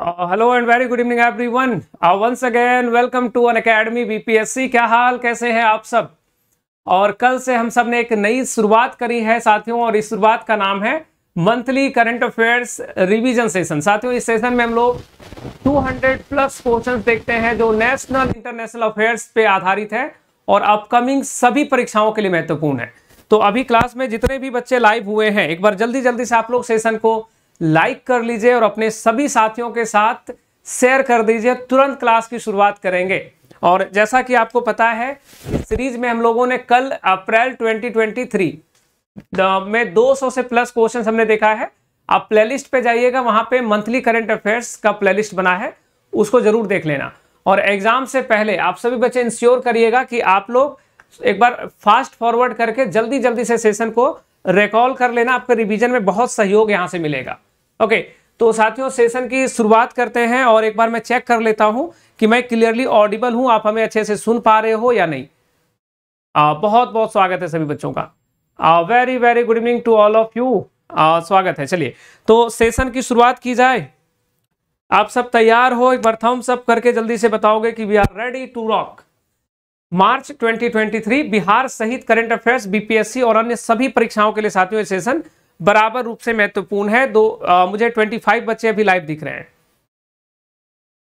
Hello and very good evening evening everyone. Uh, once again welcome to an academy क्या हाल कैसे हैं आप सब और कल से हम सब ने एक नई शुरुआत करी है साथियों और इस शुरुआत का नाम है monthly current affairs revision session साथियों इस सेशन में हम लोग 200 प्लस क्वेश्चंस देखते हैं जो नेशनल इंटरनेशनल अफेयर्स पे आधारित है और अपकमिंग सभी परीक्षाओं के लिए महत्वपूर्ण है तो अभी क्लास में जितने भी बच्चे लाइव हुए हैं एक बार जल्दी जल्दी से आप लोग सेशन को लाइक कर लीजिए और अपने सभी साथियों के साथ शेयर कर दीजिए तुरंत क्लास की शुरुआत करेंगे और जैसा कि आपको पता है सीरीज में हम लोगों ने कल अप्रैल 2023 में 200 से प्लस क्वेश्चन हमने देखा है आप प्लेलिस्ट पे जाइएगा वहां पे मंथली करंट अफेयर्स का प्लेलिस्ट बना है उसको जरूर देख लेना और एग्जाम से पहले आप सभी बच्चे इंश्योर करिएगा कि आप लोग एक बार फास्ट फॉरवर्ड करके जल्दी जल्दी से सेशन को रिकॉल कर लेना आपके रिवीजन में बहुत सहयोग यहां से मिलेगा ओके तो साथियों सेशन की शुरुआत करते हैं और एक बार मैं चेक कर लेता हूं कि मैं क्लियरली ऑडिबल हूं आप हमें अच्छे से सुन पा रहे हो या नहीं आ, बहुत बहुत स्वागत है सभी बच्चों का very very good evening to all of you स्वागत है चलिए तो सेशन की शुरुआत की जाए आप सब तैयार हो एक बार थम सब करके जल्दी से बताओगे कि we are ready to rock March 2023 Bihar सहित करंट अफेयर्स बीपीएससी और अन्य सभी परीक्षाओं के लिए साथियों सेशन बराबर रूप से महत्वपूर्ण है दो आ, मुझे 25 बच्चे अभी लाइव दिख रहे हैं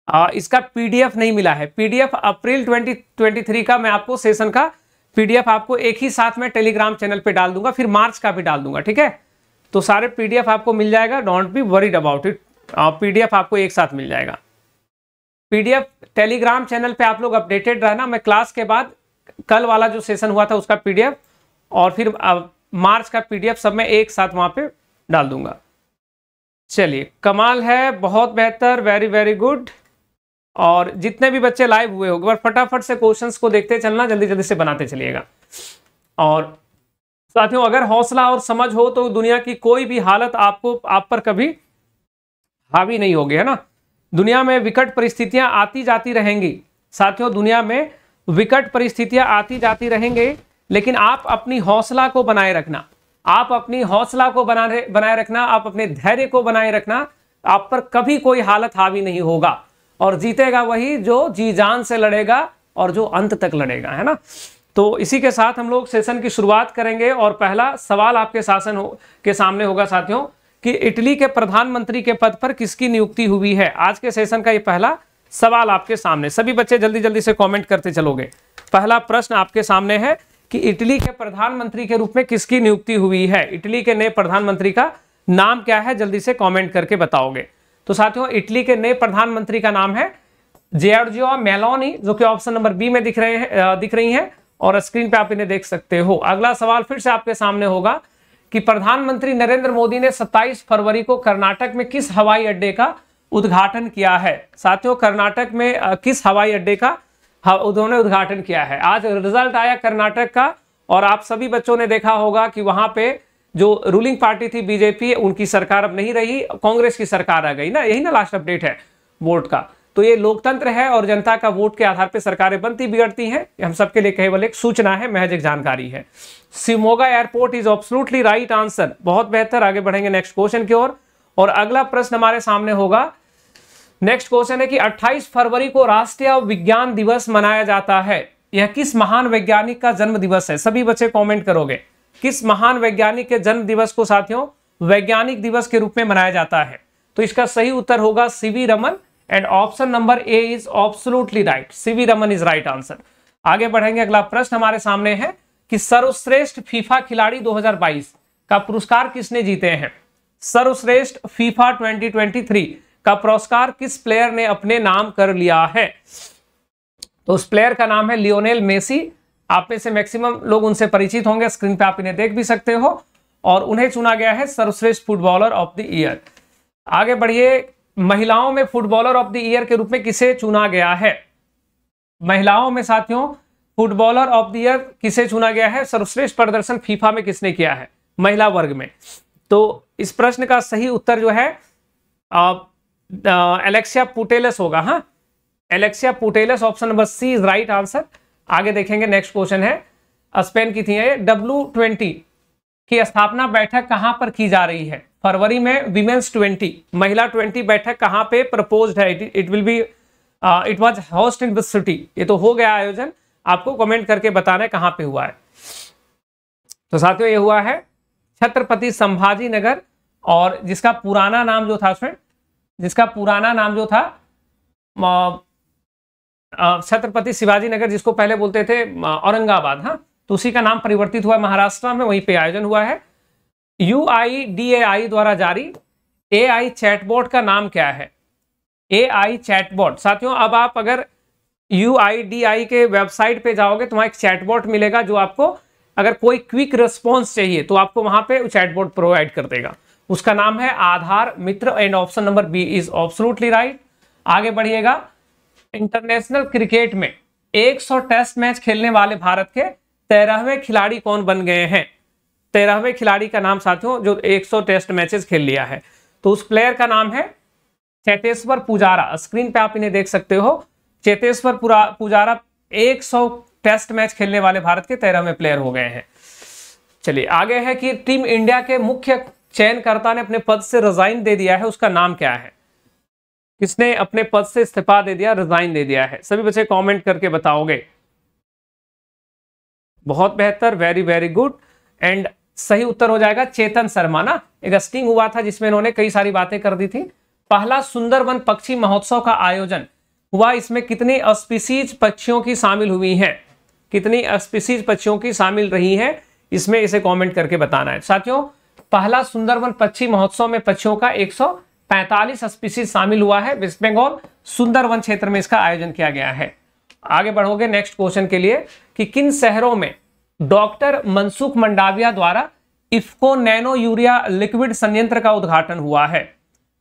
आ, इसका पीडीएफ नहीं मिला है पीडीएफ अप्रैल 2023 का मैं आपको सेशन का पीडीएफ आपको एक ही साथ में टेलीग्राम चैनल पर डाल दूंगा फिर मार्च का भी डाल दूंगा ठीक है तो सारे पीडीएफ आपको मिल जाएगा don't be worried about it PDF आपको एक साथ मिल जाएगा पीडीएफ टेलीग्राम चैनल पे आप लोग अपडेटेड रहना मैं क्लास के बाद कल वाला जो सेशन हुआ था उसका पीडीएफ और फिर मार्च का पीडीएफ सब मैं एक साथ वहां पे डाल दूंगा चलिए कमाल है बहुत बेहतर वेरी वेरी गुड और जितने भी बच्चे लाइव हुए होंगे बार फटाफट से क्वेश्चंस को देखते चलना जल्दी जल्दी से बनाते चलिएगा और साथियों अगर हौसला और समझ हो तो दुनिया की कोई भी हालत आपको आप पर कभी हावी नहीं होगी है ना दुनिया में विकट परिस्थितियां आती जाती रहेंगी साथियों दुनिया में विकट परिस्थितियां आती जाती रहेंगे लेकिन आप अपनी हौसला को बनाए रखना आप अपनी हौसला को बना बनाए रखना आप अपने धैर्य को बनाए रखना आप पर कभी कोई हालत हावी नहीं होगा और जीतेगा वही जो जी जान से लड़ेगा और जो अंत तक लड़ेगा है ना तो इसी के साथ हम लोग सेशन की शुरुआत करेंगे और पहला सवाल आपके शासन हो के सामने होगा साथियों कि इटली के प्रधानमंत्री के पद पर किसकी नियुक्ति हुई है आज के सेशन का ये पहला सवाल आपके सामने सभी बच्चे जल्दी जल्दी से कमेंट करते चलोगे पहला प्रश्न आपके सामने है कि इटली के प्रधानमंत्री के रूप में किसकी नियुक्ति हुई है इटली के नए प्रधानमंत्री का नाम क्या है जल्दी से कमेंट करके बताओगे तो साथियों इटली के नए प्रधानमंत्री का नाम है जियार्जियो मेलोनी जो कि ऑप्शन नंबर बी में दिख रहे हैं दिख रही हैं और स्क्रीन पे आप इन्हें देख सकते हो अगला सवाल फिर से आपके सामने होगा कि प्रधानमंत्री नरेंद्र मोदी ने 27 फरवरी को कर्नाटक में किस हवाई अड्डे का उद्घाटन किया है साथियों कर्नाटक में किस हवाई अड्डे का उन्होंने उद्घाटन किया है आज रिजल्ट आया कर्नाटक का और आप सभी बच्चों ने देखा होगा कि वहां पे जो रूलिंग पार्टी थी बीजेपी उनकी सरकार अब नहीं रही कांग्रेस की सरकार आ गई ना यही ना लास्ट अपडेट है वोट का तो ये लोकतंत्र है और जनता का वोट के आधार पर सरकारें बनती बिगड़ती हैं हम सबके लिए केवल एक सूचना है महज एक जानकारी है Shimoga airport is absolutely right answer बहुत बेहतर आगे बढ़ेंगे नेक्स्ट क्वेश्चन की ओर और अगला प्रश्न हमारे सामने होगा नेक्स्ट क्वेश्चन है कि 28 फरवरी को राष्ट्रीय विज्ञान दिवस मनाया जाता है यह किस महान वैज्ञानिक का जन्म दिवस है सभी बच्चे कमेंट करोगे किस महान वैज्ञानिक के जन्म दिवस को साथियों वैज्ञानिक दिवस के रूप में मनाया जाता है तो इसका सही उत्तर होगा C V Raman and option number A is absolutely right C V Raman is right answer आगे बढ़ेंगे अगला प्रश्न हमारे सामने है कि सर्वश्रेष्ठ फीफा खिलाड़ी 2022 का पुरस्कार किसने जीते हैं सर्वश्रेष्ठ फीफा 2023 का पुरस्कार किस प्लेयर ने अपने नाम कर लिया है तो उस प्लेयर का नाम है लियोनेल मेसी आप में से मैक्सिमम लोग उनसे परिचित होंगे स्क्रीन पे आप इन्हें देख भी सकते हो और उन्हें चुना गया है सर्वश्रेष्ठ फुटबॉलर ऑफ द ईयर आगे बढ़िए महिलाओं में फुटबॉलर ऑफ द ईयर के रूप में किसे चुना गया है महिलाओं में साथियों फुटबॉलर ऑफ द ईयर किसे चुना गया है सर्वश्रेष्ठ प्रदर्शन फीफा में किसने किया है महिला वर्ग में तो इस प्रश्न का सही उत्तर जो है एलेक्सिया पुटेलस होगा हाँ Alexia Putellas option number C is right answer आगे देखेंगे नेक्स्ट क्वेश्चन है स्पेन की थी डब्ल्यू ट्वेंटी की स्थापना बैठक कहां पर की जा रही है फरवरी में वीमेंस 20 महिला 20 बैठक कहाँ पे प्रपोज्ड है it will be it was host in this city ये तो हो गया आयोजन आपको कमेंट करके बताना है कहां पे हुआ है तो साथियों ये हुआ है छत्रपति संभाजी नगर और जिसका पुराना नाम जो था उसमें जिसका पुराना नाम जो था छत्रपति शिवाजी नगर जिसको पहले बोलते थे औरंगाबाद हाँ तो उसी का नाम परिवर्तित हुआ महाराष्ट्र में वहीं पे आयोजन हुआ है यू आई डी ए आई द्वारा जारी ए आई चैटबोर्ड का नाम क्या है ए आई चैटबोर्ड साथियों अब आप अगर यू आई डी आई के वेबसाइट पे जाओगे तो वहां एक चैटबोर्ड मिलेगा जो आपको अगर कोई क्विक रिस्पॉन्स चाहिए तो आपको वहां पे चैटबोर्ड प्रोवाइड कर देगा उसका नाम है Aadhaar Mitra and option number B is absolutely right आगे बढ़िएगा इंटरनेशनल क्रिकेट में 100 टेस्ट मैच खेलने वाले भारत के तेरहवें खिलाड़ी कौन बन गए हैं तेरहवें खिलाड़ी का नाम साथियों जो 100 टेस्ट मैचेस खेल लिया है तो उस प्लेयर का नाम है चेतेश्वर पुजारा स्क्रीन पे आप इन्हें देख सकते हो चेतेश्वर पुजारा 100 टेस्ट मैच खेलने वाले भारत के तेरहवें प्लेयर हो गए हैं चलिए आगे है कि टीम इंडिया के मुख्य चयनकर्ता ने अपने पद से रिजाइन दे दिया है उसका नाम क्या है किसने अपने पद से इस्तीफा दे दिया रिजाइन दे दिया है सभी बच्चे कॉमेंट करके बताओगे बहुत बेहतर वेरी वेरी गुड एंड सही उत्तर हो जाएगा चेतन शर्मा ना एक स्टिंग हुआ था जिसमें इन्होंने कई सारी बातें कर दी थी पहला सुंदरवन पक्षी महोत्सव का आयोजन हुआ इसमें कितनी स्पीसीज पक्षियों की शामिल हुई हैं कितनी स्पीसीज पक्षियों की शामिल रही हैं इसमें इसे कमेंट करके बताना है साथियों पहला सुंदरवन पक्षी महोत्सव में पक्षियों का 145 स्पीसीज शामिल हुआ है वेस्ट बंगाल सुंदरवन क्षेत्र में इसका आयोजन किया गया है आगे बढ़ोगे नेक्स्ट क्वेश्चन के लिए कि किन शहरों में डॉक्टर मनसुख मंडाविया द्वारा इफ्को नैनो यूरिया लिक्विड संयंत्र का उद्घाटन हुआ है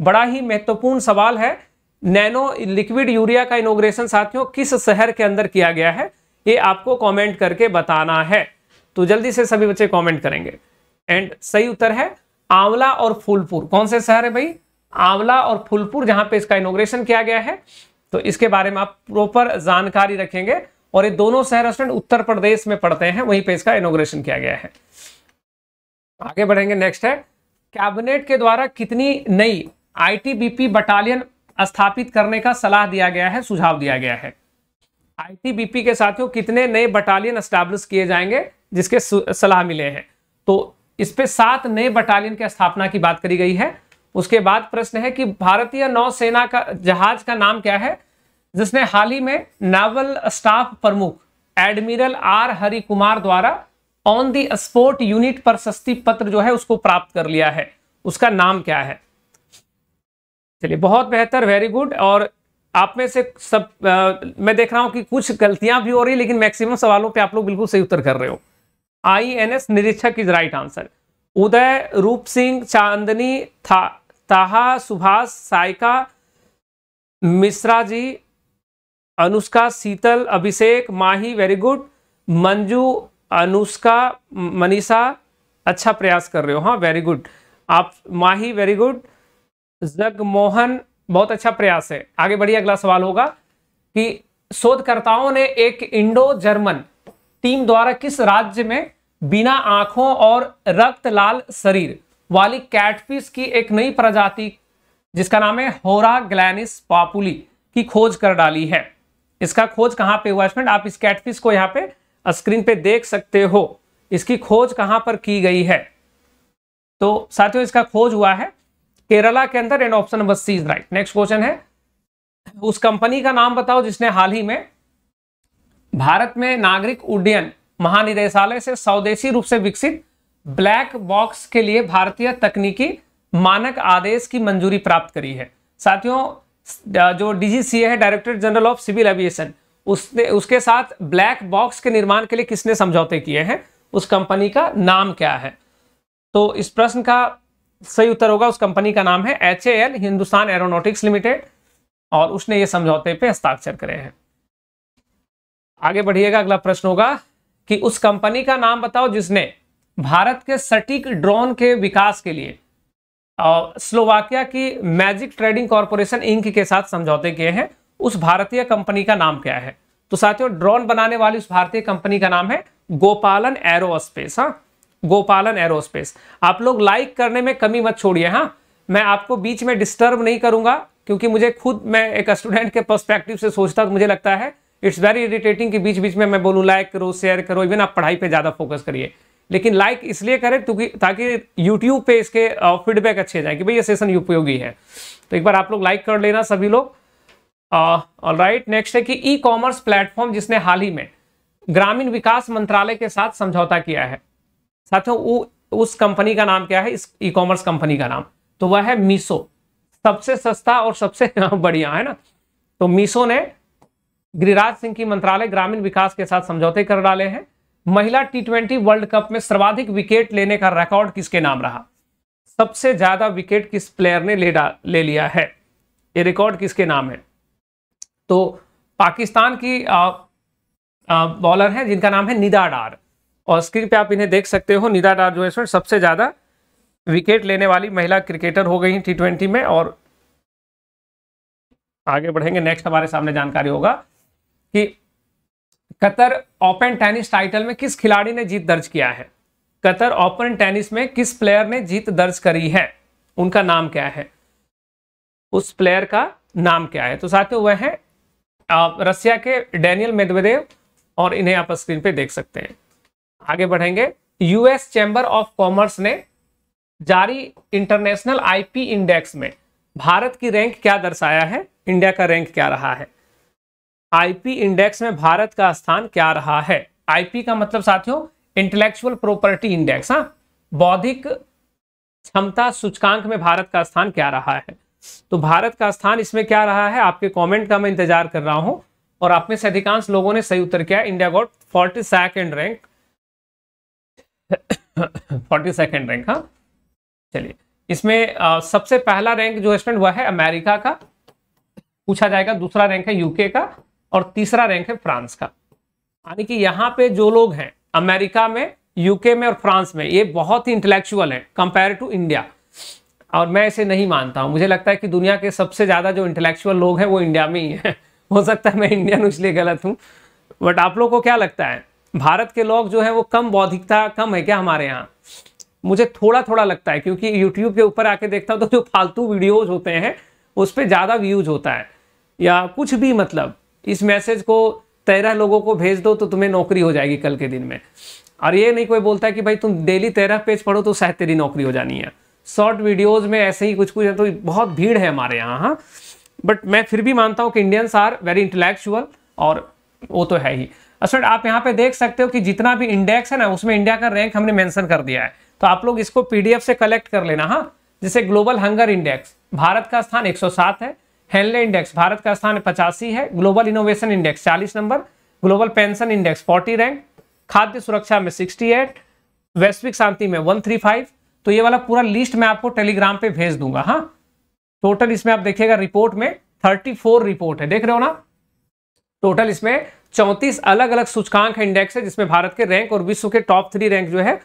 बड़ा ही महत्वपूर्ण सवाल है नैनो लिक्विड यूरिया का इनोग्रेशन साथियों किस शहर के अंदर किया गया है ये आपको कमेंट करके बताना है तो जल्दी से सभी बच्चे कमेंट करेंगे एंड सही उत्तर है आंवला और फूलपुर कौन से शहर है भाई आंवला और फूलपुर जहां पे इसका इनोग्रेशन किया गया है तो इसके बारे में आप प्रॉपर जानकारी रखेंगे और ये दोनों शहर उत्तर प्रदेश में पड़ते हैं वहीं पे इसका इनोग्रेशन किया गया है आगे बढ़ेंगे नेक्स्ट है कैबिनेट के द्वारा कितनी नई आईटीबीपी बटालियन स्थापित करने का सलाह दिया गया है सुझाव दिया गया है आईटीबीपी के साथियों कितने नए बटालियन स्टैब्लिश किए जाएंगे जिसके सलाह मिले हैं तो इस पे सात नए बटालियन की स्थापना की बात करी गई है उसके बाद प्रश्न है कि भारतीय नौसेना का जहाज का नाम क्या है जिसने हाल ही में नावल स्टाफ प्रमुख एडमिरल आर हरि कुमार द्वारा ऑन दी स्पोर्ट यूनिट सस्ती पत्र जो है उसको प्राप्त कर लिया है उसका नाम क्या है चलिए बहुत बेहतर वेरी गुड और आप में से सब आ, मैं देख रहा हूं कि कुछ गलतियां भी हो रही लेकिन मैक्सिमम सवालों पे आप लोग बिल्कुल सही उत्तर कर रहे हो I N S Nirikshak is right answer Uday Roop Singh Chandni था ताहा सुभाष साइका मिश्रा जी अनुष्का शीतल अभिषेक माही वेरी गुड मंजू अनुष्का मनीषा अच्छा प्रयास कर रहे हो हाँ वेरी गुड आप माही वेरी गुड जगमोहन बहुत अच्छा प्रयास है आगे बढ़िया अगला सवाल होगा कि शोधकर्ताओं ने एक इंडो जर्मन टीम द्वारा किस राज्य में बिना आंखों और रक्त लाल शरीर वाली कैटफिश की एक नई प्रजाति जिसका नाम है होरा ग्लैनिस पापुली की खोज कर डाली है इसका खोज कहाँ पे हुआ स्टूडेंट आप इस कैटफिश को यहाँ पे स्क्रीन पे देख सकते हो इसकी खोज कहाँ पर की गई है तो साथियों इसका खोज हुआ है केरला के अंदर and option number C is right next question है उस कंपनी का नाम बताओ जिसने हाल ही में भारत में नागरिक उड्डयन महानिदेशालय से स्वदेशी रूप से विकसित ब्लैक बॉक्स के लिए भारतीय तकनीकी मानक आदेश की मंजूरी प्राप्त करी है साथियों जो डीजीसीए है director general of civil aviation उसने उसके साथ ब्लैक बॉक्स के निर्माण के लिए किसने समझौते किए हैं उस कंपनी का नाम क्या है तो इस प्रश्न का सही उत्तर होगा उस कंपनी का नाम है H L Hindustan aeronautics limited और उसने ये समझौते पे हस्ताक्षर करे हैं आगे बढ़िएगा अगला प्रश्न होगा कि उस कंपनी का नाम बताओ जिसने भारत के सटीक ड्रोन के विकास के लिए स्लोवाकिया की मैजिक ट्रेडिंग कॉरपोरेशन इंक के साथ समझौते किए हैं उस भारतीय कंपनी का नाम क्या है तो साथियों ड्रोन बनाने वाली उस भारतीय कंपनी का नाम है गोपालन एरोस्पेस हाँ गोपालन एरोस्पेस आप लोग लाइक करने में कमी मत छोड़िए हाँ मैं आपको बीच में डिस्टर्ब नहीं करूंगा क्योंकि मुझे खुद मैं एक स्टूडेंट के पर्सपेक्टिव से सोचता तो मुझे लगता है इट्स वेरी इरिटेटिंग कि बीच बीच में मैं बोलूँ लाइक करो शेयर करो इवन आप पढ़ाई पे ज़्यादा फोकस करिए लेकिन लाइक इसलिए करें क्योंकि ताकि यूट्यूब पे इसके फीडबैक अच्छे जाए कि भाई ये सेशन उपयोगी है तो एक बार आप लोग लाइक कर लेना सभी लोग ऑल राइट नेक्स्ट है कि ई कॉमर्स प्लेटफॉर्म जिसने हाल ही में ग्रामीण विकास मंत्रालय के साथ समझौता किया है साथियों उस कंपनी का नाम क्या है इस ई कॉमर्स कंपनी का नाम तो वह है मीसो सबसे सस्ता और सबसे बढ़िया है ना तो मीसो ने गिरिराज सिंह की मंत्रालय ग्रामीण विकास के साथ समझौते कर डाले हैं महिला टी ट्वेंटी वर्ल्ड कप में सर्वाधिक विकेट लेने का रिकॉर्ड किसके नाम रहा सबसे ज्यादा विकेट किस प्लेयर ने ले ले लिया है ये रिकॉर्ड किसके नाम है तो पाकिस्तान की आ, आ, बॉलर हैं जिनका नाम है निदा डार और स्क्रीन पे आप इन्हें देख सकते हो निदा डार जो है सबसे ज्यादा विकेट लेने वाली महिला क्रिकेटर हो गई हैं टी ट्वेंटी में और आगे बढ़ेंगे नेक्स्ट हमारे सामने जानकारी होगा कि कतर ओपन टेनिस टाइटल में किस खिलाड़ी ने जीत दर्ज किया है कतर ओपन टेनिस में किस प्लेयर ने जीत दर्ज करी है उनका नाम क्या है उस प्लेयर का नाम क्या है तो साथियों वह है रसिया के डैनियल मेदवेदेव और इन्हें आप स्क्रीन पे देख सकते हैं आगे बढ़ेंगे यूएस चैम्बर ऑफ कॉमर्स ने जारी इंटरनेशनल आईपी इंडेक्स में भारत की रैंक क्या दर्शाया है इंडिया का रैंक क्या रहा है आईपी इंडेक्स में भारत का स्थान क्या रहा है आईपी का मतलब साथियों इंटेलेक्चुअल प्रॉपर्टी इंडेक्स हाँ बौद्धिक क्षमता सूचकांक में भारत का स्थान क्या रहा है तो भारत का स्थान इसमें क्या रहा है आपके कमेंट का मैं इंतजार कर रहा हूं और आप में से अधिकांश लोगों ने सही उत्तर किया India got forty second rank forty second rank हाँ चलिए इसमें आ, सबसे पहला रैंक जो स्टूडेंट हुआ है अमेरिका का पूछा जाएगा दूसरा रैंक है यूके का और तीसरा रैंक है फ्रांस का यानी कि यहाँ पे जो लोग हैं अमेरिका में यूके में और फ्रांस में ये बहुत ही इंटेलेक्चुअल है कंपेयर टू इंडिया और मैं इसे नहीं मानता हूँ मुझे लगता है कि दुनिया के सबसे ज़्यादा जो इंटेलेक्चुअल लोग हैं वो इंडिया में ही हैं हो सकता है मैं इंडियन हूँ इसलिए गलत हूँ बट आप लोग को क्या लगता है भारत के लोग जो है वो कम बौद्धिकता कम है क्या हमारे यहाँ मुझे थोड़ा थोड़ा लगता है क्योंकि यूट्यूब के ऊपर आके देखता हूँ तो जो फालतू वीडियोज होते हैं उस पर ज़्यादा व्यूज होता है या कुछ भी मतलब इस मैसेज को तेरह लोगों को भेज दो तो तुम्हें नौकरी हो जाएगी कल के दिन में और ये नहीं कोई बोलता है कि भाई तुम डेली तेरह पेज पढ़ो तो शायद तेरी नौकरी हो जानी है शॉर्ट वीडियोज में ऐसे ही कुछ कुछ है तो बहुत भीड़ है हमारे यहाँ हाँ बट मैं फिर भी मानता हूँ कि इंडियंस आर वेरी इंटेलेक्चुअल और वो तो है ही असर आप यहाँ पे देख सकते हो कि जितना भी इंडेक्स है ना उसमें इंडिया का रैंक हमने मेंशन कर दिया है तो आप लोग इसको पीडीएफ से कलेक्ट कर लेना हाँ जैसे ग्लोबल हंगर इंडेक्स भारत का स्थान 107 है हेनले इंडेक्स भारत का स्थान पचासी है ग्लोबल इनोवेशन इंडेक्स चालीस number global pension index forty rank खाद्य सुरक्षा में सिक्सटी वैश्विक शांति में वन थ्री फाइव तो ये वाला पूरा लिस्ट मैं आपको टेलीग्राम पे भेज दूंगा हाँ टोटल इसमें आप देखिएगा रिपोर्ट में थर्टी फोर रिपोर्ट है देख रहे हो ना टोटल इसमें चौंतीस अलग अलग सूचकांक इंडेक्स है जिसमें भारत के रैंक और विश्व के टॉप थ्री रैंक जो है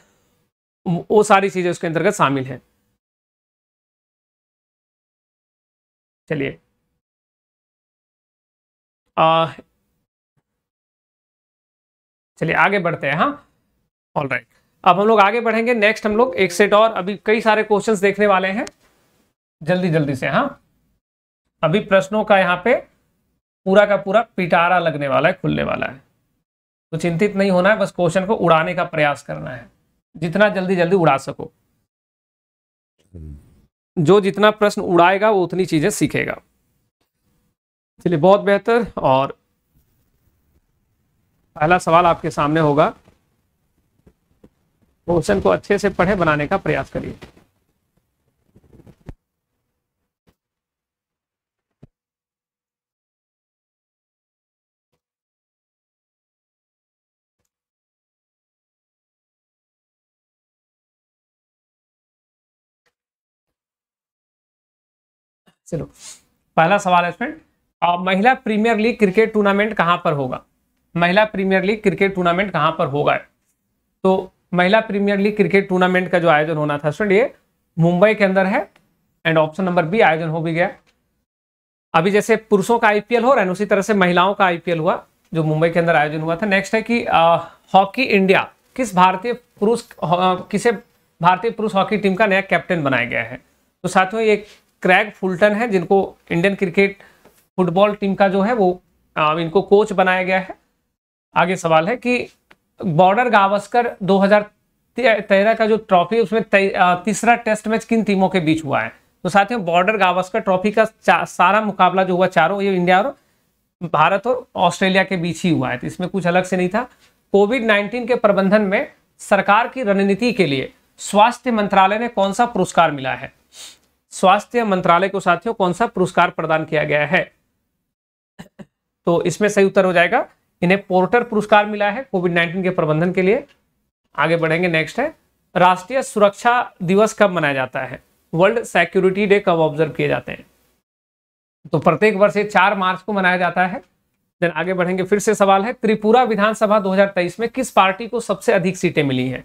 वो सारी चीजें उसके अंतर्गत शामिल है चलिए चलिए आगे बढ़ते हैं हाँ ऑल राइट right. अब हम लोग आगे बढ़ेंगे नेक्स्ट हम लोग एक सेट और अभी कई सारे क्वेश्चंस देखने वाले हैं जल्दी जल्दी से हाँ अभी प्रश्नों का यहाँ पे पूरा का पूरा पिटारा लगने वाला है खुलने वाला है तो चिंतित नहीं होना है बस क्वेश्चन को उड़ाने का प्रयास करना है जितना जल्दी जल्दी उड़ा सको hmm. जो जितना प्रश्न उड़ाएगा वो उतनी चीजें सीखेगा चलिए बहुत बेहतर और पहला सवाल आपके सामने होगा क्वेश्चन को अच्छे से पढ़े बनाने का प्रयास करिए चलो पहला सवाल है स्टूडेंट महिला प्रीमियर लीग क्रिकेट टूर्नामेंट कहाँ पर होगा महिला प्रीमियर लीग क्रिकेट टूर्नामेंट कहाँ पर होगा तो महिला प्रीमियर लीग क्रिकेट टूर्नामेंट का जो आयोजन होना था स्टूडेंट ये मुंबई के अंदर है एंड ऑप्शन नंबर बी आयोजन हो भी गया अभी जैसे पुरुषों का आईपीएल हो रहा है उसी तरह से महिलाओं का आईपीएल हुआ जो मुंबई के अंदर आयोजन हुआ था नेक्स्ट है कि हॉकी इंडिया किस भारतीय पुरुष किसे भारतीय पुरुष हॉकी टीम का नया कैप्टन बनाया गया है तो साथियों ये क्रैग फुलटन है जिनको इंडियन क्रिकेट फुटबॉल टीम का जो है वो आ, इनको कोच बनाया गया है आगे सवाल है कि बॉर्डर गावस्कर 2013 का जो ट्रॉफी उसमें तीसरा टेस्ट मैच किन टीमों के बीच हुआ है तो साथियों बॉर्डर गावस्कर ट्रॉफी का सारा मुकाबला जो हुआ चारों ये इंडिया और भारत और ऑस्ट्रेलिया के बीच ही हुआ है तो इसमें कुछ अलग से नहीं था कोविड नाइन्टीन के प्रबंधन में सरकार की रणनीति के लिए स्वास्थ्य मंत्रालय ने कौन सा पुरस्कार मिला है स्वास्थ्य मंत्रालय को साथियों कौन सा पुरस्कार प्रदान किया गया है तो इसमें सही उत्तर हो जाएगा इन्हें पोर्टर पुरस्कार मिला है कोविड नाइन्टीन के प्रबंधन के लिए आगे बढ़ेंगे नेक्स्ट है राष्ट्रीय सुरक्षा दिवस कब मनाया जाता है वर्ल्ड सिक्योरिटी डे कब ऑब्जर्व किए जाते हैं तो प्रत्येक वर्ष ये चार मार्च को मनाया जाता है देन आगे बढ़ेंगे फिर से सवाल है त्रिपुरा विधानसभा 2023 में किस पार्टी को सबसे अधिक सीटें मिली हैं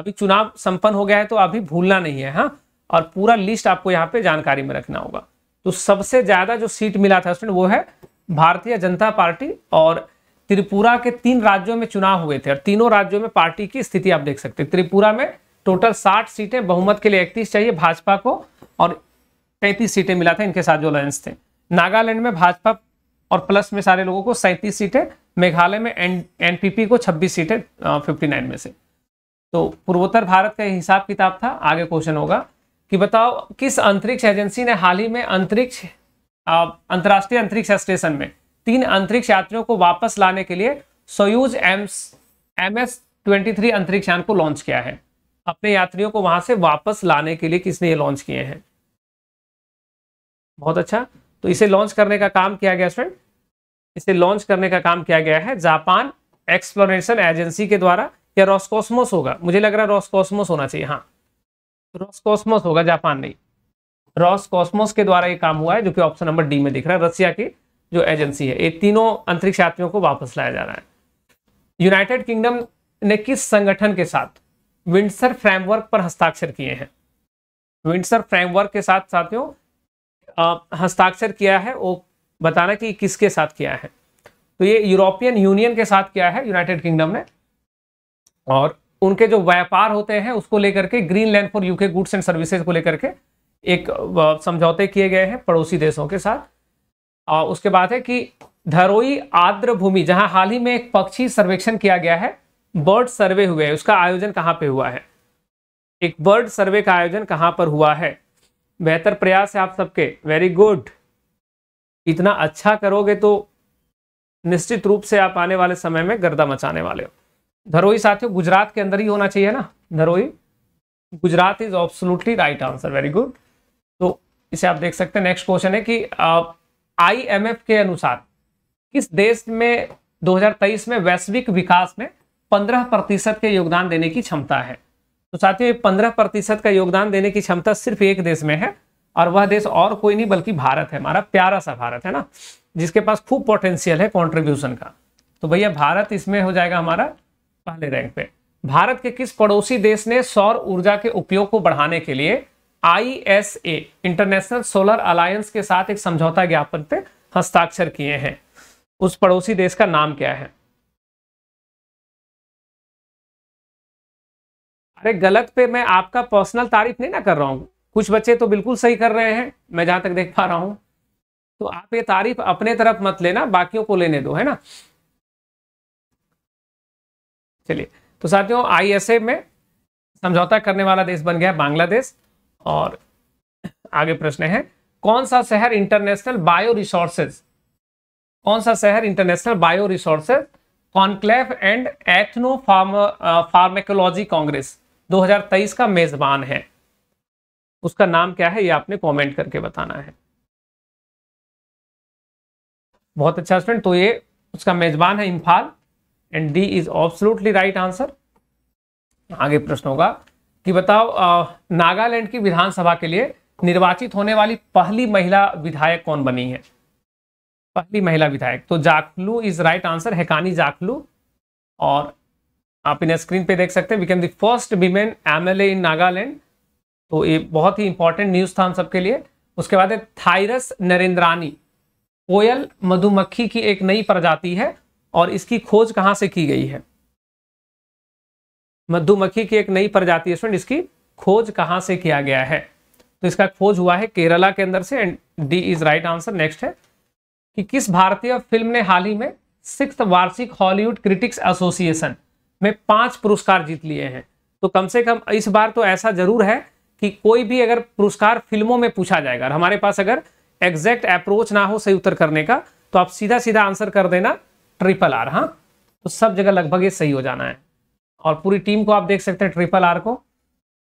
अभी चुनाव संपन्न हो गया है तो अभी भूलना नहीं है हाँ और पूरा लिस्ट आपको यहाँ पे जानकारी में रखना होगा तो सबसे ज्यादा जो सीट मिला था उसमें वो है भारतीय जनता पार्टी और त्रिपुरा के तीन राज्यों में चुनाव हुए थे और तीनों राज्यों में पार्टी की स्थिति आप देख सकते हैं त्रिपुरा में टोटल 60 सीटें बहुमत के लिए इकतीस चाहिए भाजपा को और तैंतीस सीटें मिला था इनके साथ जो अलायंस थे नागालैंड में भाजपा और प्लस में सारे लोगों को सैंतीस सीटें मेघालय में एन एनपीपी को छब्बीस सीटें फिफ्टी में से तो पूर्वोत्तर भारत का हिसाब किताब था आगे क्वेश्चन होगा कि बताओ किस अंतरिक्ष एजेंसी ने हाल ही में अंतरिक्ष अंतर्राष्ट्रीय अंतरिक्ष स्टेशन में तीन अंतरिक्ष यात्रियों को वापस लाने के लिए Soyuz MS M S three अंतरिक्ष यान को लॉन्च किया है अपने यात्रियों को वहां से वापस लाने के लिए किसने ये लॉन्च किए हैं बहुत अच्छा तो इसे लॉन्च करने का काम किया गया फ्रेंड इसे लॉन्च करने का काम किया गया है जापान एक्सप्लोरेशन एजेंसी के द्वारा या रॉस्कोसमोस होगा मुझे लग रहा है रॉस्कोसमोस होना चाहिए हाँ रोस्कोसमोस होगा जापान नहीं रॉस कॉस्मोस के द्वारा ये काम हुआ है जो कि ऑप्शन नंबर डी में दिख रहा है रसिया की जो एजेंसी है ये तीनों अंतरिक्ष यात्रियों को वापस लाया जा रहा है यूनाइटेड किंगडम ने किस संगठन के साथ विंडसर फ्रेमवर्क पर हस्ताक्षर किए हैं विंडसर फ्रेमवर्क के साथ साथियों हस्ताक्षर किया है वो बताना कि किसके साथ किया है तो ये यूरोपियन यूनियन के साथ किया है यूनाइटेड किंगडम ने और उनके जो व्यापार होते हैं उसको लेकर के green land for UK goods and services को लेकर के एक समझौते किए गए हैं पड़ोसी देशों के साथ और उसके बाद है कि धरोई आर्द्र भूमि जहां हाल ही में एक पक्षी सर्वेक्षण किया गया है बर्ड सर्वे हुए उसका आयोजन कहां पे हुआ है एक बर्ड सर्वे का आयोजन कहां पर हुआ है बेहतर प्रयास है आप सबके वेरी गुड इतना अच्छा करोगे तो निश्चित रूप से आप आने वाले समय में गर्दा मचाने वाले हो धरोई साथियों गुजरात के अंदर ही होना चाहिए ना Dharoi Gujarat is absolutely right answer very good तो इसे आप देख सकते हैं नेक्स्ट क्वेश्चन है कि एफ के अनुसार किस देश में 2023 में वैश्विक विकास में 15 प्रतिशत के योगदान देने की क्षमता है तो साथियों पंद्रह प्रतिशत का योगदान देने की क्षमता सिर्फ एक देश में है और वह देश और कोई नहीं बल्कि भारत है हमारा प्यारा सा भारत है ना जिसके पास खूब पोटेंशियल है कॉन्ट्रीब्यूशन का तो भैया भारत इसमें हो जाएगा हमारा पहले रैंक पे भारत के किस पड़ोसी देश ने सौर ऊर्जा के उपयोग को बढ़ाने के लिए आईएसए इंटरनेशनल सोलर अलायंस के साथ एक समझौता ज्ञापन पे हस्ताक्षर किए हैं उस पड़ोसी देश का नाम क्या है अरे गलत पे मैं आपका पर्सनल तारीफ नहीं ना कर रहा हूं कुछ बच्चे तो बिल्कुल सही कर रहे हैं मैं जहां तक देख पा रहा हूं तो आप ये तारीफ अपने तरफ मत लेना बाकियों को लेने दो है ना चलिए तो साथियों आईएसए में समझौता करने वाला देश बन गया बांग्लादेश और आगे प्रश्न है कौन सा शहर इंटरनेशनल बायो रिसोर्सेज कौन सा शहर international bio resources conclave and ethno farm pharmacology congress 2023 का मेजबान है उसका नाम क्या है ये आपने कमेंट करके बताना है बहुत अच्छा स्टूडेंट तो ये उसका मेजबान है Imphal and D is absolutely right answer आगे प्रश्न होगा कि बताओ नागालैंड की विधानसभा के लिए निर्वाचित होने वाली पहली महिला विधायक कौन बनी है पहली महिला विधायक तो Jakhalu is right answer Hekani Jakhalu और आप इन्हें स्क्रीन पे देख सकते हैं become the first women MLA in Nagaland तो ये बहुत ही इंपॉर्टेंट न्यूज था हम सबके लिए उसके बाद है थायरस नरेंद्रानी कोयल मधुमक्खी की एक नई प्रजाति है और इसकी खोज कहाँ से की गई है मधुमक्खी की एक नई प्रजाति है फ्रेंड इसकी खोज कहाँ से किया गया है तो इसका खोज हुआ है केरला के अंदर से and D is right answer next है कि किस भारतीय फिल्म ने हाल ही में सिक्स वार्षिक हॉलीवुड क्रिटिक्स एसोसिएशन में पांच पुरस्कार जीत लिए हैं तो कम से कम इस बार तो ऐसा जरूर है कि कोई भी अगर पुरस्कार फिल्मों में पूछा जाएगा और हमारे पास अगर एग्जैक्ट अप्रोच ना हो सही उत्तर करने का तो आप सीधा सीधा आंसर कर देना ट्रिपल आर हाँ तो सब जगह लगभग ये सही हो जाना है और पूरी टीम को आप देख सकते हैं ट्रिपल आर को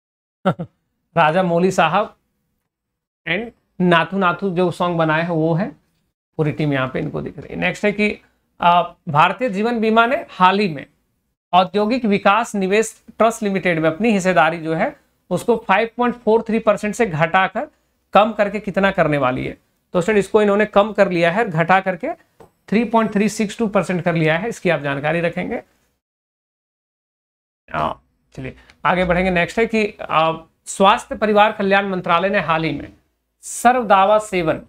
राजा मौली साहब एंड नाथू नाथू जो सॉन्ग बनाए हैं वो है पूरी टीम यहाँ पे इनको दिख रही है नेक्स्ट है कि भारतीय जीवन बीमा ने हाल ही में औद्योगिक विकास निवेश ट्रस्ट लिमिटेड में अपनी हिस्सेदारी जो है उसको 5.43 परसेंट से घटाकर कम करके कितना करने वाली है तो सर इसको इन्होंने कम कर लिया है घटा करके 3.362 परसेंट कर लिया है इसकी आप जानकारी रखेंगे हाँ। चलिए आगे बढ़ेंगे नेक्स्ट है कि स्वास्थ्य परिवार कल्याण मंत्रालय ने हाल ही में सर्व दावा सेवन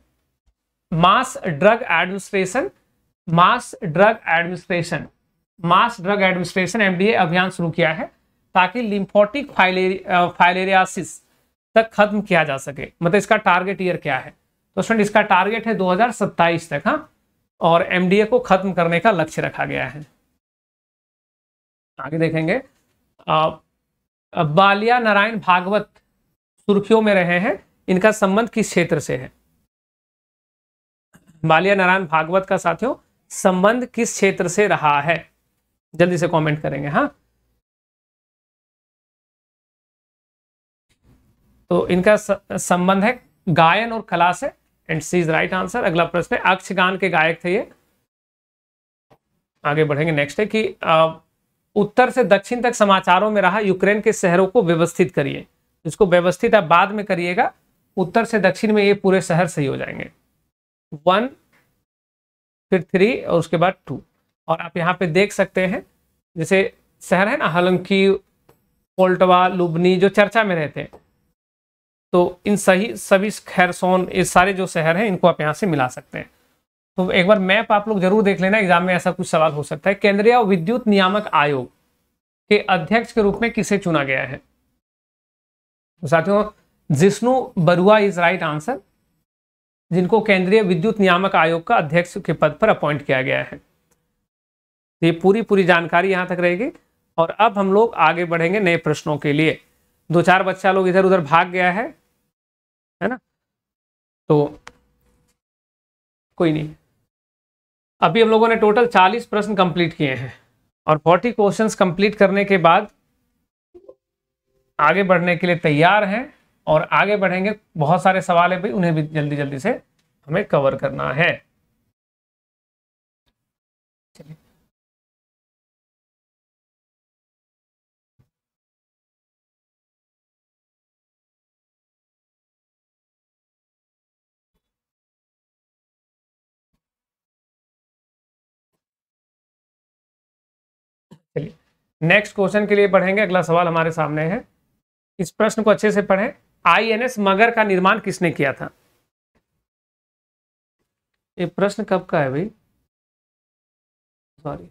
mass drug administration mass drug administration mass drug administration MDA अभियान शुरू किया है ताकि लिम्फोटिक फाइलेरियासिस तक खत्म किया जा सके मतलब इसका टारगेट ईयर क्या है तो फ्रेंड इसका टारगेट है 2027 तक हाँ और एमडीए को खत्म करने का लक्ष्य रखा गया है आगे देखेंगे बालिया नारायण भागवत सुर्खियों में रहे हैं इनका संबंध किस क्षेत्र से है बालिया नारायण भागवत का साथियों संबंध किस क्षेत्र से रहा है जल्दी से कमेंट करेंगे हाँ तो इनका संबंध है गायन और कला से and C is right answer अगला प्रश्न है अक्षगान के गायक थे ये आगे बढ़ेंगे नेक्स्ट है कि आ, उत्तर से दक्षिण तक समाचारों में रहा यूक्रेन के शहरों को व्यवस्थित करिए इसको व्यवस्थित आप बाद में करिएगा उत्तर से दक्षिण में ये पूरे शहर सही हो जाएंगे वन फिर थ्री और उसके बाद टू और आप यहाँ पे देख सकते हैं जैसे शहर है ना हलंकी पोल्टवा लुबनी जो चर्चा में रहते हैं तो इन सही सभी खैरसोन ये सारे जो शहर हैं इनको आप यहाँ से मिला सकते हैं तो एक बार मैप आप लोग जरूर देख लेना एग्जाम में ऐसा कुछ सवाल हो सकता है केंद्रीय विद्युत नियामक आयोग के अध्यक्ष के रूप में किसे चुना गया है तो साथियों Jishnu Barua is right answer जिनको केंद्रीय विद्युत नियामक आयोग का अध्यक्ष के पद पर अपॉइंट किया गया है तो ये पूरी पूरी जानकारी यहां तक रहेगी और अब हम लोग आगे बढ़ेंगे नए प्रश्नों के लिए दो चार बच्चा लोग इधर उधर भाग गया है है ना तो कोई नहीं अभी हम लोगों ने टोटल 40 प्रश्न कंप्लीट किए हैं और 40 क्वेश्चंस कंप्लीट करने के बाद आगे बढ़ने के लिए तैयार हैं और आगे बढ़ेंगे बहुत सारे सवाल हैं भाई उन्हें भी जल्दी जल्दी से हमें कवर करना है चलिए नेक्स्ट क्वेश्चन के लिए पढ़ेंगे अगला सवाल हमारे सामने है इस प्रश्न को अच्छे से पढ़ें एस मगर का निर्माण किसने किया था ये प्रश्न कब का है भाई सॉरी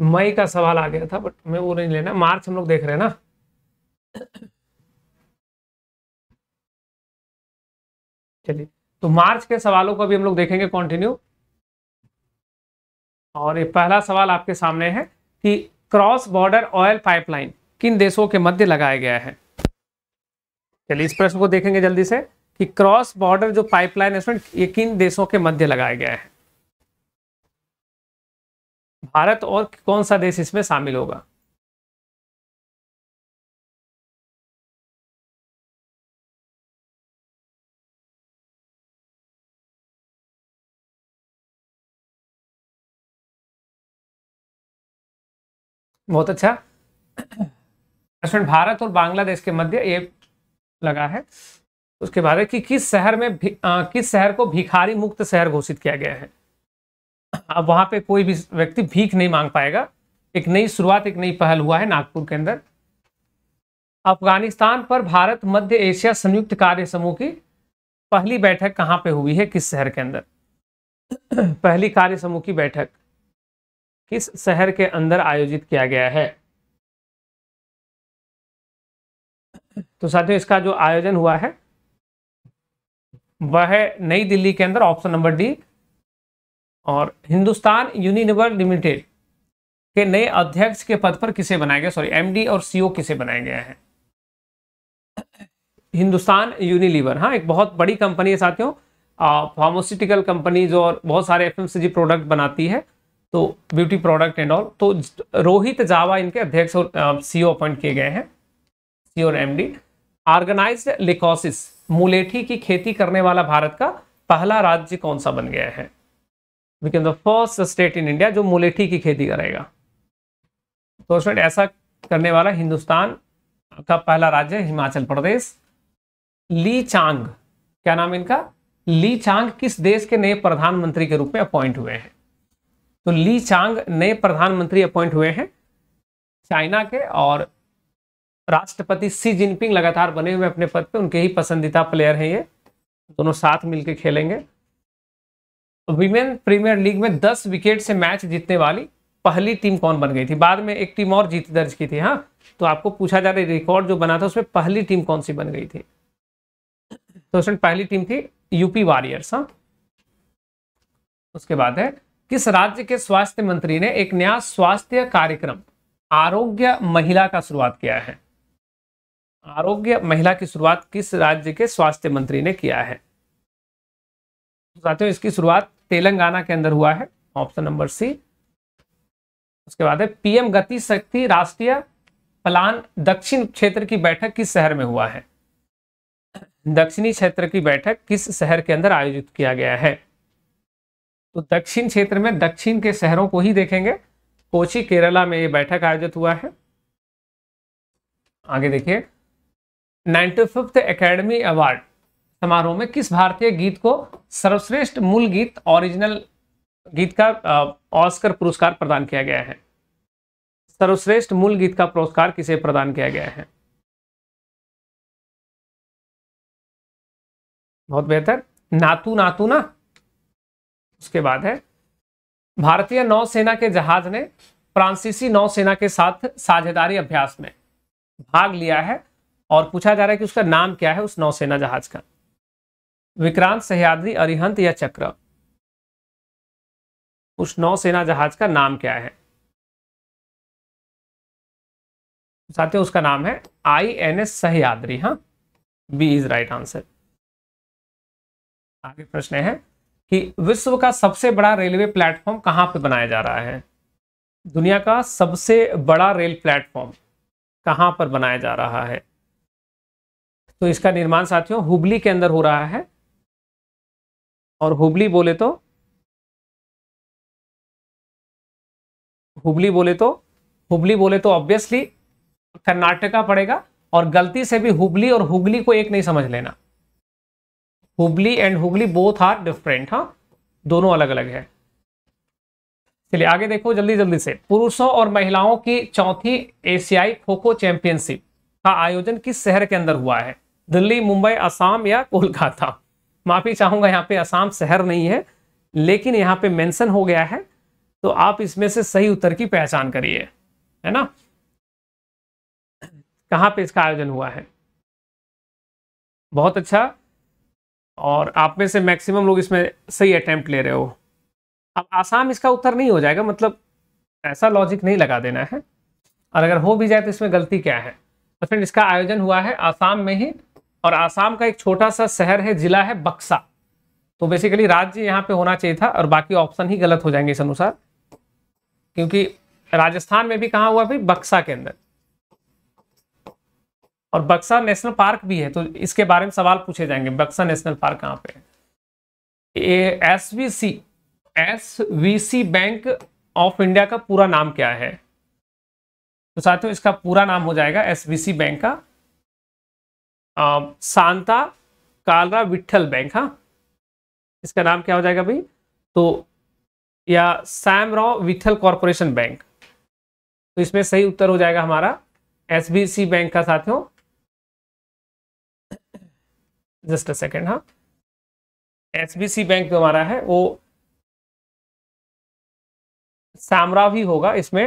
मई का सवाल आ गया था बट मैं वो नहीं लेना मार्च हम लोग देख रहे हैं ना चलिए तो मार्च के सवालों को भी हम लोग देखेंगे कंटिन्यू और ये पहला सवाल आपके सामने है कि क्रॉस बॉर्डर ऑयल पाइपलाइन किन देशों के मध्य लगाया गया है चलिए इस प्रश्न को देखेंगे जल्दी से कि क्रॉस बॉर्डर जो पाइपलाइन है ये किन देशों के मध्य लगाया गया है भारत और कौन सा देश इसमें शामिल होगा बहुत अच्छा भारत और बांग्लादेश के मध्य ये लगा है उसके बाद कि किस शहर में आ, किस शहर को भिखारी मुक्त शहर घोषित किया गया है अब वहाँ पे कोई भी व्यक्ति भीख नहीं मांग पाएगा एक नई शुरुआत एक नई पहल हुआ है नागपुर के अंदर अफगानिस्तान पर भारत मध्य एशिया संयुक्त कार्य समूह की पहली बैठक कहाँ पे हुई है किस शहर के अंदर पहली कार्य समूह की बैठक किस शहर के अंदर आयोजित किया गया है तो साथियों इसका जो आयोजन हुआ है वह नई दिल्ली के अंदर ऑप्शन नंबर डी और हिंदुस्तान यूनिलिवर लिमिटेड के नए अध्यक्ष के पद पर किसे बनाया गया सॉरी एमडी और सीईओ किसे बनाया गया है हिंदुस्तान यूनिलीवर हाँ एक बहुत बड़ी कंपनी है साथियों फार्मास्यूटिकल कंपनीज और बहुत सारे एफ प्रोडक्ट बनाती है तो ब्यूटी प्रोडक्ट एंड ऑल तो रोहित जावा इनके अध्यक्ष और सीईओ अपॉइंट किए गए हैं सी और एमडी ऑर्गेनाइज्ड लिकोसिस मुलेठी की खेती करने वाला भारत का पहला राज्य कौन सा बन गया है become the first state in India जो मुलेठी की खेती करेगा तो स्टूडेंट ऐसा करने वाला हिंदुस्तान का पहला राज्य है हिमाचल प्रदेश ली चांग क्या नाम इनका ली चांग किस देश के नए प्रधानमंत्री के रूप में अपॉइंट हुए हैं तो ली चांग नए प्रधानमंत्री अपॉइंट हुए हैं चाइना के और राष्ट्रपति सी जिनपिंग लगातार बने हुए अपने पद पे उनके ही पसंदीदा प्लेयर हैं ये दोनों साथ मिलकर खेलेंगे विमेन प्रीमियर लीग में दस विकेट से मैच जीतने वाली पहली टीम कौन बन गई थी बाद में एक टीम और जीत दर्ज की थी हाँ तो आपको पूछा जा रहा है रिकॉर्ड जो बना था उसमें पहली टीम कौन सी बन गई थी तो पहली टीम थी यूपी वॉरियर्स हाँ उसके बाद है किस राज्य के स्वास्थ्य मंत्री ने एक नया स्वास्थ्य कार्यक्रम आरोग्य महिला का शुरुआत किया है आरोग्य महिला की शुरुआत किस राज्य के स्वास्थ्य मंत्री ने किया है तो साथियों इसकी शुरुआत तेलंगाना के अंदर हुआ है ऑप्शन नंबर सी उसके बाद है पीएम गति शक्ति राष्ट्रीय प्लान दक्षिण क्षेत्र की बैठक किस शहर में हुआ है दक्षिणी क्षेत्र की बैठक किस शहर के अंदर आयोजित किया गया है तो दक्षिण क्षेत्र में दक्षिण के शहरों को ही देखेंगे कोची केरला में यह बैठक आयोजित हुआ है आगे देखिए नाइन्टी फिफ्थ अकेडमी अवार्ड समारोह में किस भारतीय गीत को सर्वश्रेष्ठ मूल गीत ओरिजिनल गीत का ऑस्कर पुरस्कार प्रदान किया गया है सर्वश्रेष्ठ मूल गीत का पुरस्कार किसे प्रदान किया गया है बहुत बेहतर नातू नातू ना उसके बाद है भारतीय नौसेना के जहाज ने फ्रांसीसी नौसेना के साथ साझेदारी अभ्यास में भाग लिया है और पूछा जा रहा है कि उसका नाम क्या है उस नौसेना जहाज का विक्रांत सह्याद्री अरिहंत या चक्र उस नौसेना जहाज का नाम क्या है साथियों उसका नाम है आई एन एस सहयाद्री हा बी इज राइट आंसर आगे प्रश्न है कि विश्व का सबसे बड़ा रेलवे प्लेटफॉर्म कहां पे बनाया जा रहा है दुनिया का सबसे बड़ा रेल प्लेटफॉर्म कहां पर बनाया जा रहा है तो इसका निर्माण साथियों हुबली के अंदर हो रहा है और हुबली बोले तो हुबली बोले तो हुबली बोले तो ऑब्वियसली कर्नाटका पड़ेगा और गलती से भी हुबली और हुगली को एक नहीं समझ लेना Hubli and Hooghly both are different हाँ दोनों अलग अलग है चलिए आगे देखो जल्दी जल्दी से पुरुषों और महिलाओं की चौथी एशियाई खो खो चैंपियनशिप का आयोजन किस शहर के अंदर हुआ है दिल्ली मुंबई असम या कोलकाता माफी चाहूंगा यहाँ पे असम शहर नहीं है लेकिन यहाँ पे मेंशन हो गया है तो आप इसमें से सही उत्तर की पहचान करिए है ना कहाँ पे इसका आयोजन हुआ है बहुत अच्छा और आप में से मैक्सिमम लोग इसमें सही अटेम्प्ट ले रहे हो अब आसाम इसका उत्तर नहीं हो जाएगा मतलब ऐसा लॉजिक नहीं लगा देना है और अगर हो भी जाए तो इसमें गलती क्या है तो फ्रेंड इसका आयोजन हुआ है आसाम में ही और आसाम का एक छोटा सा शहर है जिला है बक्सा तो बेसिकली राज्य यहाँ पे होना चाहिए था और बाकी ऑप्शन ही गलत हो जाएंगे इस अनुसार क्योंकि राजस्थान में भी कहा हुआ भाई बक्सा के अंदर और बक्सा नेशनल पार्क भी है तो इसके बारे में सवाल पूछे जाएंगे बक्सा नेशनल पार्क कहाँ पे है S V C S V C bank of India का पूरा नाम क्या है तो साथियों इसका पूरा नाम हो जाएगा एस वी सी बैंक का सांता कालरा विठल बैंक हाँ इसका नाम क्या हो जाएगा भाई तो या Samrao Vithal corporation bank तो इसमें सही उत्तर हो जाएगा हमारा एसबीसी बैंक का साथियों जस्ट अ सेकेंड हाँ एसबीसी बैंक जो हमारा है वो सामराव ही होगा इसमें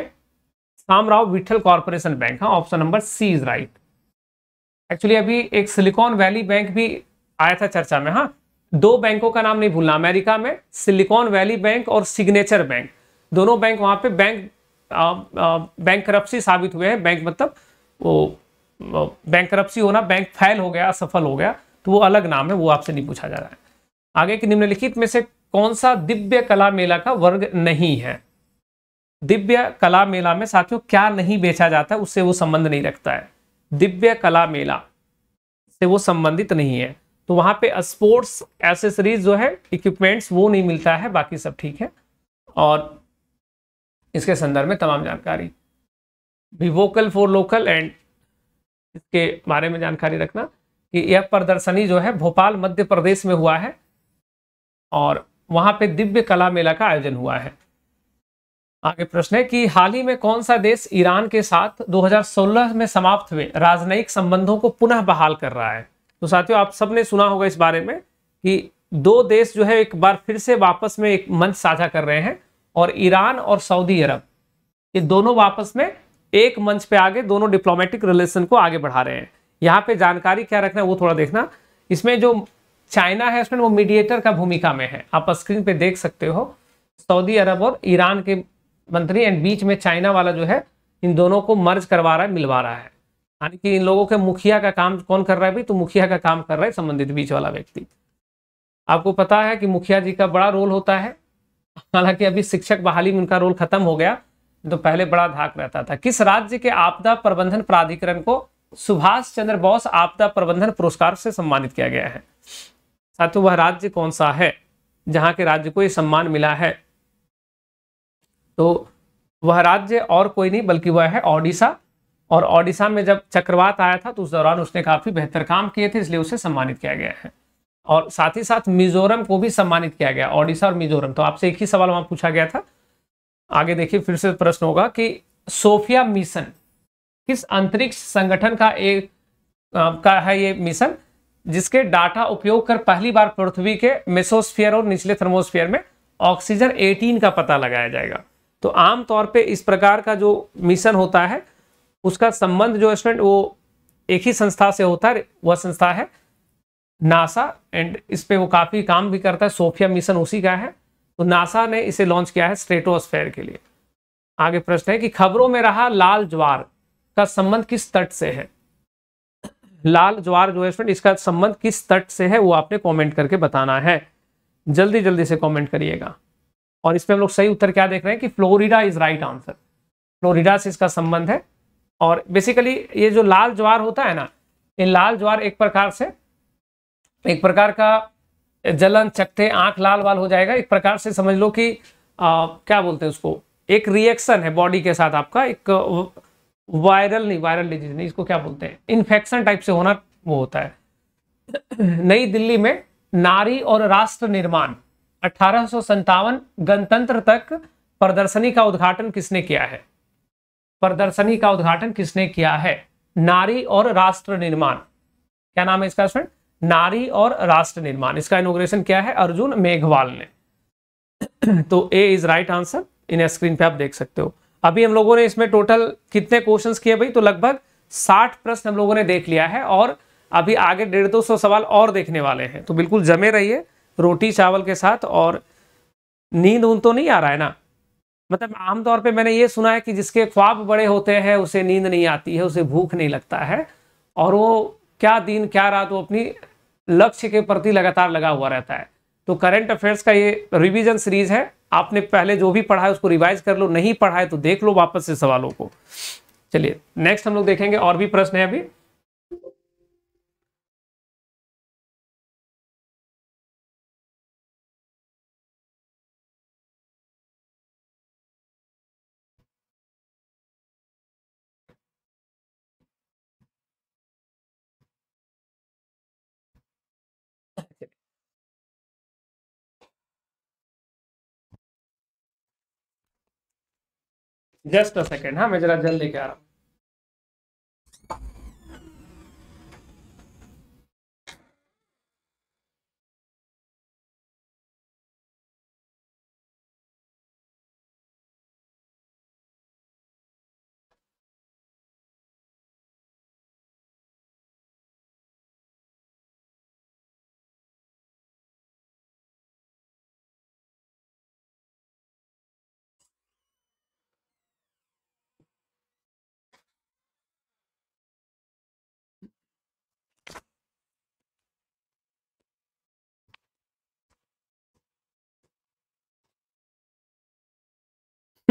सामराव विठल कॉरपोरेशन बैंक हाँ option number C is right actually अभी एक सिलिकॉन वैली बैंक भी आया था चर्चा में हाँ दो बैंकों का नाम नहीं भूलना अमेरिका में सिलिकॉन वैली बैंक और सिग्नेचर बैंक दोनों बैंक वहां पे बैंक आ, आ, बैंक करप्सी साबित हुए हैं बैंक मतलब वो बैंक करप्सी होना बैंक फैल हो गया असफल हो गया तो वो अलग नाम है वो आपसे नहीं पूछा जा रहा है आगे कि निम्नलिखित में से कौन सा दिव्य कला मेला का वर्ग नहीं है दिव्य कला मेला में साथियों क्या नहीं बेचा जाता उससे वो संबंध नहीं रखता है दिव्य कला मेला से वो संबंधित नहीं है तो वहां पे स्पोर्ट्स एसेसरीज जो है इक्विपमेंट्स वो नहीं मिलता है बाकी सब ठीक है और इसके संदर्भ में तमाम जानकारी भी वोकल फॉर लोकल एंड इसके बारे में जानकारी रखना कि यह प्रदर्शनी जो है भोपाल मध्य प्रदेश में हुआ है और वहां पे दिव्य कला मेला का आयोजन हुआ है आगे प्रश्न है कि हाल ही में कौन सा देश ईरान के साथ 2016 में समाप्त हुए राजनयिक संबंधों को पुनः बहाल कर रहा है तो साथियों आप सबने सुना होगा इस बारे में कि दो देश जो है एक बार फिर से वापस में एक मंच साझा कर रहे हैं और ईरान और सऊदी अरब ये दोनों वापस में एक मंच पे आगे दोनों डिप्लोमेटिक रिलेशन को आगे बढ़ा रहे हैं यहाँ पे जानकारी क्या रखना है वो थोड़ा देखना इसमें जो चाइना है उसमें वो मीडिएटर का भूमिका में है आप स्क्रीन पे देख सकते हो सऊदी अरब और ईरान के मंत्री एंड बीच में चाइना वाला जो है इन दोनों को मर्ज करवा रहा है मिलवा रहा है यानी कि इन लोगों के मुखिया का काम कौन कर रहा है भाई तो मुखिया का काम कर रहा है संबंधित बीच वाला व्यक्ति आपको पता है कि मुखिया जी का बड़ा रोल होता है हालांकि अभी शिक्षक बहाली में उनका रोल खत्म हो गया तो पहले बड़ा धाक रहता था किस राज्य के आपदा प्रबंधन प्राधिकरण को सुभाष चंद्र बोस आपदा प्रबंधन पुरस्कार से सम्मानित किया गया है साथ वह राज्य कौन सा है जहां के राज्य को यह सम्मान मिला है तो वह राज्य और कोई नहीं बल्कि वह है ओडिशा और ओडिशा में जब चक्रवात आया था तो उस दौरान उसने काफ़ी बेहतर काम किए थे इसलिए उसे सम्मानित किया गया है और साथ ही साथ मिजोरम को भी सम्मानित किया गया ओडिशा और मिजोरम तो आपसे एक ही सवाल वहां पूछा गया था आगे देखिए फिर से प्रश्न होगा कि सोफिया मिशन किस अंतरिक्ष संगठन का एक का है ये मिशन जिसके डाटा उपयोग कर पहली बार पृथ्वी के मेसोस्फियर और निचले थर्मोस्फियर में ऑक्सीजन 18 का पता लगाया जाएगा तो आम तौर पे इस प्रकार का जो मिशन होता है उसका संबंध जो स्टूडेंट वो एक ही संस्था से होता है वह संस्था है नासा एंड इस पर वो काफ़ी काम भी करता है सोफिया मिशन उसी का है तो नासा ने इसे लॉन्च किया है स्ट्रेटोस्फेयर के लिए आगे प्रश्न है कि खबरों में रहा लाल ज्वार का संबंध किस तट से है लाल ज्वार जो है इसका संबंध किस तट से है वो आपने कमेंट करके बताना है जल्दी जल्दी से कमेंट करिएगा और इसमें हम लोग सही उत्तर क्या देख रहे हैं कि Florida is right answer Florida से इसका संबंध है और बेसिकली ये जो लाल ज्वार होता है ना ये लाल ज्वार एक प्रकार से एक प्रकार का जलन चकते आंख लाल वाल हो जाएगा एक प्रकार से समझ लो कि आ, क्या बोलते हैं उसको एक रिएक्शन है बॉडी के साथ आपका एक वायरल नहीं वायरल डिजीज नहीं इसको क्या बोलते हैं इन्फेक्शन टाइप से होना वो होता है नई दिल्ली में नारी और राष्ट्र निर्माण अठारह गणतंत्र तक प्रदर्शनी का उद्घाटन किसने किया है प्रदर्शनी का उद्घाटन किसने किया है नारी और राष्ट्र निर्माण क्या नाम है इसका स्टूडेंट नारी और राष्ट्र निर्माण इसका इनोग्रेशन क्या है अर्जुन मेघवाल ने तो A is right answer in screen पे आप देख सकते हो अभी हम लोगों ने इसमें टोटल कितने क्वेश्चंस किए भाई तो लगभग साठ प्रश्न हम लोगों ने देख लिया है और अभी आगे डेढ़ दो सौ सवाल और देखने वाले हैं तो बिल्कुल जमे रहिए रोटी चावल के साथ और नींद ऊंद तो नहीं आ रहा है ना मतलब आमतौर पे मैंने ये सुना है कि जिसके ख्वाब बड़े होते हैं उसे नींद नहीं आती है उसे भूख नहीं लगता है और वो क्या दिन क्या रात वो अपनी लक्ष्य के प्रति लगातार लगा हुआ रहता है तो करंट अफेयर्स का ये रिवीजन सीरीज है आपने पहले जो भी पढ़ा है उसको रिवाइज कर लो नहीं पढ़ा है तो देख लो वापस से सवालों को चलिए नेक्स्ट हम लोग देखेंगे और भी प्रश्न है अभी जस्ट अ सेकेंड हाँ मैं जरा जल लेके आ रहा हूँ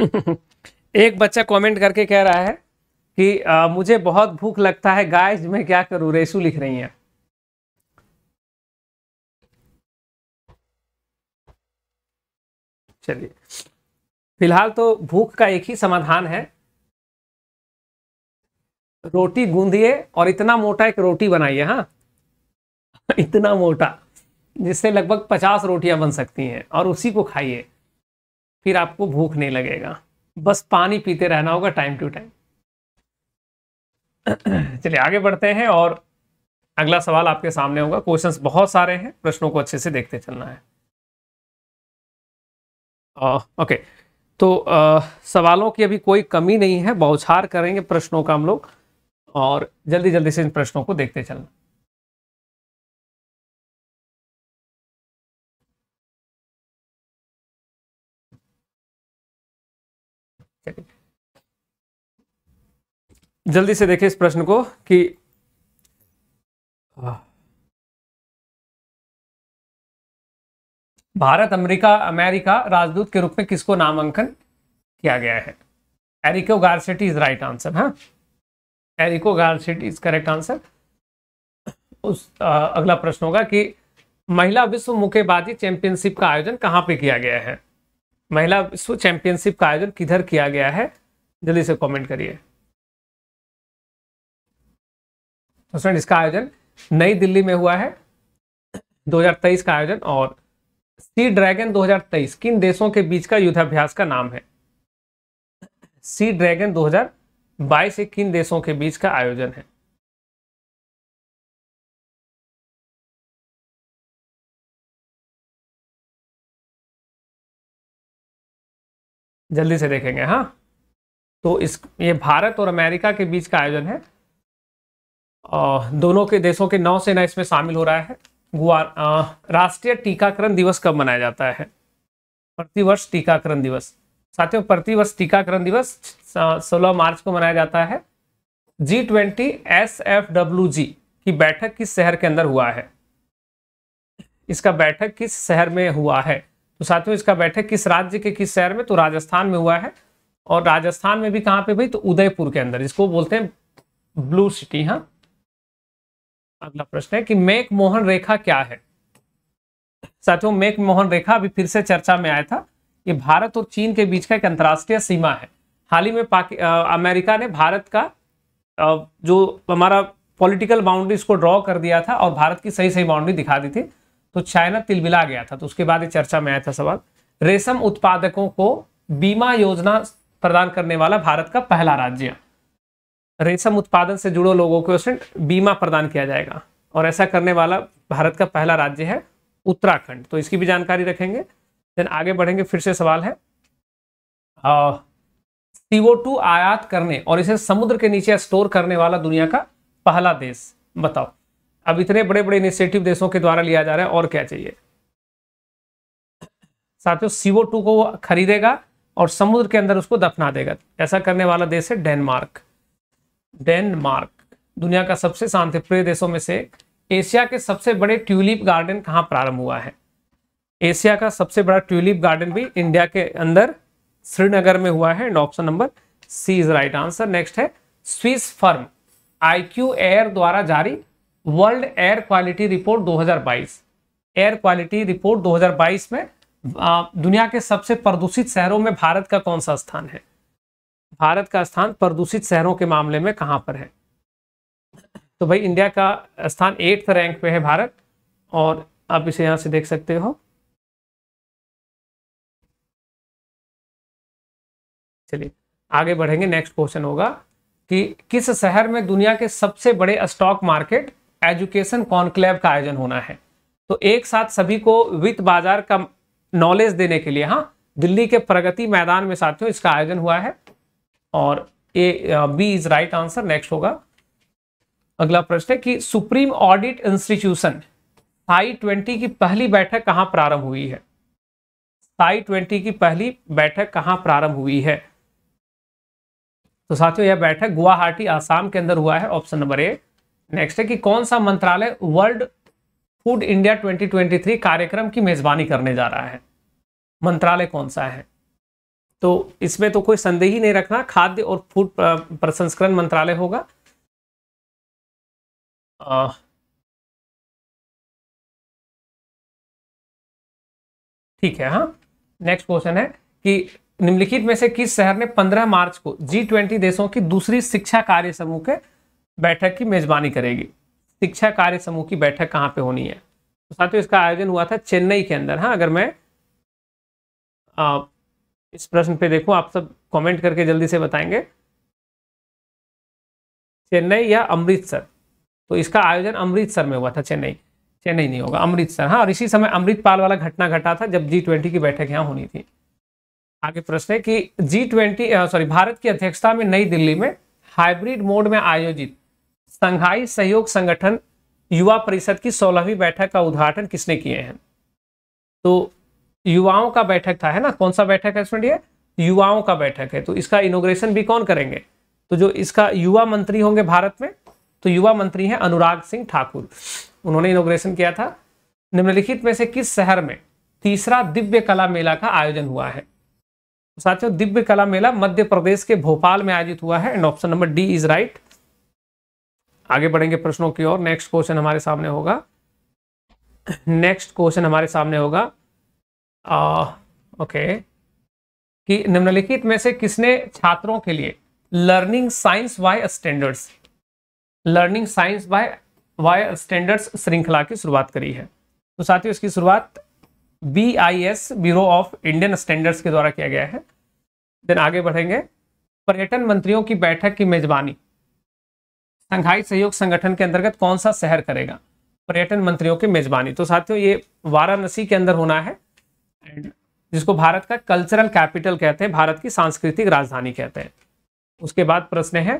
एक बच्चा कमेंट करके कह रहा है कि आ, मुझे बहुत भूख लगता है गाइस मैं क्या करूं रेसू लिख रही हैं चलिए फिलहाल तो भूख का एक ही समाधान है रोटी गूंदिए और इतना मोटा एक रोटी बनाइए हाँ इतना मोटा जिससे लगभग पचास रोटियां बन सकती हैं और उसी को खाइए फिर आपको भूख नहीं लगेगा बस पानी पीते रहना होगा टाइम टू टाइम चलिए आगे बढ़ते हैं और अगला सवाल आपके सामने होगा क्वेश्चंस बहुत सारे हैं प्रश्नों को अच्छे से देखते चलना है आ, ओके तो आ, सवालों की अभी कोई कमी नहीं है बौछार करेंगे प्रश्नों का हम लोग और जल्दी जल्दी से इन प्रश्नों को देखते चलना जल्दी से देखें इस प्रश्न को कि भारत अमेरिका अमेरिका राजदूत के रूप में किसको नामांकन किया गया है Eric Garcetti is right answer हाँ Eric Garcetti is correct answer उस आ, अगला प्रश्न होगा कि महिला विश्व मुक्केबाजी चैंपियनशिप का आयोजन कहां पे किया गया है महिला विश्व चैंपियनशिप का आयोजन किधर किया गया है जल्दी से कमेंट करिए तो इसका आयोजन नई दिल्ली में हुआ है 2023 का आयोजन और सी ड्रैगन 2023 किन देशों के बीच का युद्धाभ्यास का नाम है सी ड्रैगन 2022 हजार किन देशों के बीच का आयोजन है जल्दी से देखेंगे हाँ तो इस ये भारत और अमेरिका के बीच का आयोजन है और दोनों के देशों के नौ सेना इसमें शामिल हो रहा है गुआ राष्ट्रीय टीकाकरण दिवस कब मनाया जाता है प्रतिवर्ष टीकाकरण दिवस साथियों प्रतिवर्ष टीकाकरण दिवस सोलह मार्च को मनाया जाता है G twenty S F W G की बैठक किस शहर के अंदर हुआ है इसका बैठक किस शहर में हुआ है तो साथियों इसका बैठक किस राज्य के किस शहर में तो राजस्थान में हुआ है और राजस्थान में भी कहाँ पे भाई तो उदयपुर के अंदर इसको बोलते हैं ब्लू सिटी हाँ अगला प्रश्न है कि मेक मोहन रेखा क्या है साथियों मेक मोहन रेखा अभी फिर से चर्चा में आया था ये भारत और चीन के बीच का एक अंतर्राष्ट्रीय सीमा है हाल ही में आ, अमेरिका ने भारत का आ, जो हमारा पॉलिटिकल बाउंड्री इसको ड्रॉ कर दिया था और भारत की सही सही बाउंड्री दिखा दी थी तो चाइना तिलबिला गया था तो उसके बाद चर्चा में आया था सवाल रेशम उत्पादकों को बीमा योजना प्रदान करने वाला भारत का पहला राज्य रेशम उत्पादन से जुड़े लोगों को बीमा प्रदान किया जाएगा और ऐसा करने वाला भारत का पहला राज्य है उत्तराखंड तो इसकी भी जानकारी रखेंगे देन आगे बढ़ेंगे फिर से सवाल है सीओ आयात करने और इसे समुद्र के नीचे स्टोर करने वाला दुनिया का पहला देश बताओ अब इतने बड़े बड़े इनिशिएटिव देशों के द्वारा लिया जा रहा है और क्या चाहिए साथियों सीओ टू को वो खरीदेगा और समुद्र के अंदर उसको दफना देगा ऐसा करने वाला देश है डेनमार्क डेनमार्क दुनिया का सबसे शांति प्रिय देशों में से एशिया के सबसे बड़े ट्यूलिप गार्डन कहाँ प्रारंभ हुआ है एशिया का सबसे बड़ा ट्यूलिप गार्डन भी इंडिया के अंदर श्रीनगर में हुआ है and option number C is right answer next है स्विस फर्म आईक्यू एयर द्वारा जारी world air quality report 2022 air quality report 2022 में दुनिया के सबसे प्रदूषित शहरों में भारत का कौन सा स्थान है भारत का स्थान प्रदूषित शहरों के मामले में कहां पर है तो भाई इंडिया का स्थान एट्थ रैंक पे है भारत और आप इसे यहां से देख सकते हो चलिए आगे बढ़ेंगे नेक्स्ट क्वेश्चन होगा कि किस शहर में दुनिया के सबसे बड़े स्टॉक मार्केट एजुकेशन कॉन्क्लेव का आयोजन होना है तो एक साथ सभी को वित्त बाजार का नॉलेज देने के लिए हाँ दिल्ली के प्रगति मैदान में साथियों इसका आयोजन हुआ है और A B is right answer next होगा अगला प्रश्न है कि supreme audit institution SAI twenty की पहली बैठक कहां प्रारंभ हुई है साई ट्वेंटी की पहली बैठक कहां प्रारंभ हुई है तो साथियों यह बैठक गुवाहाटी आसाम के अंदर हुआ है ऑप्शन नंबर ए नेक्स्ट है कि कौन सा मंत्रालय वर्ल्ड फूड इंडिया 2023 कार्यक्रम की मेजबानी करने जा रहा है मंत्रालय कौन सा है तो इसमें तो कोई संदेह ही नहीं रखना खाद्य और फूड प्रसंस्करण मंत्रालय होगा आ, ठीक है हाँ नेक्स्ट क्वेश्चन है कि निम्नलिखित में से किस शहर ने 15 मार्च को जी ट्वेंटी देशों की दूसरी शिक्षा कार्य समूह के बैठक की मेजबानी करेगी शिक्षा कार्य समूह की बैठक कहाँ पे होनी है तो साथियों इसका आयोजन हुआ था चेन्नई के अंदर हाँ अगर मैं आ, इस प्रश्न पे देखूँ आप सब कमेंट करके जल्दी से बताएंगे चेन्नई या अमृतसर तो इसका आयोजन अमृतसर में हुआ था चेन्नई चेन्नई नहीं होगा अमृतसर हाँ और इसी समय अमृतपाल वाला घटना घटा था जब जी ट्वेंटी की बैठक यहाँ होनी थी आगे प्रश्न है कि जी ट्वेंटी सॉरी भारत की अध्यक्षता में नई दिल्ली में हाइब्रिड मोड में आयोजित संघाई सहयोग संगठन युवा परिषद की सोलहवीं बैठक का उद्घाटन किसने किए हैं तो युवाओं का बैठक था है ना कौन सा बैठक है स्टूडेंट ये युवाओं का बैठक है तो इसका इनोग्रेशन भी कौन करेंगे तो जो इसका युवा मंत्री होंगे भारत में तो युवा मंत्री हैं अनुराग सिंह ठाकुर उन्होंने इनोग्रेशन किया था निम्नलिखित में से किस शहर में तीसरा दिव्य कला मेला का आयोजन हुआ है साथियों दिव्य कला मेला मध्य प्रदेश के भोपाल में आयोजित हुआ है and option number D is right आगे बढ़ेंगे प्रश्नों की ओर नेक्स्ट क्वेश्चन हमारे सामने होगा नेक्स्ट क्वेश्चन हमारे सामने होगा ओके कि निम्नलिखित में से किसने छात्रों के लिए learning science by standards learning science by by standards श्रृंखला की शुरुआत करी है तो साथियों इसकी शुरुआत B I S bureau of Indian standards के द्वारा किया गया है देन आगे बढ़ेंगे पर्यटन मंत्रियों की बैठक की मेजबानी शंघाई सहयोग संगठन के अंतर्गत कौन सा शहर करेगा पर्यटन मंत्रियों की मेजबानी तो साथियों ये वाराणसी के अंदर होना है एंड जिसको भारत का कल्चरल कैपिटल कहते हैं भारत की सांस्कृतिक राजधानी कहते हैं उसके बाद प्रश्न है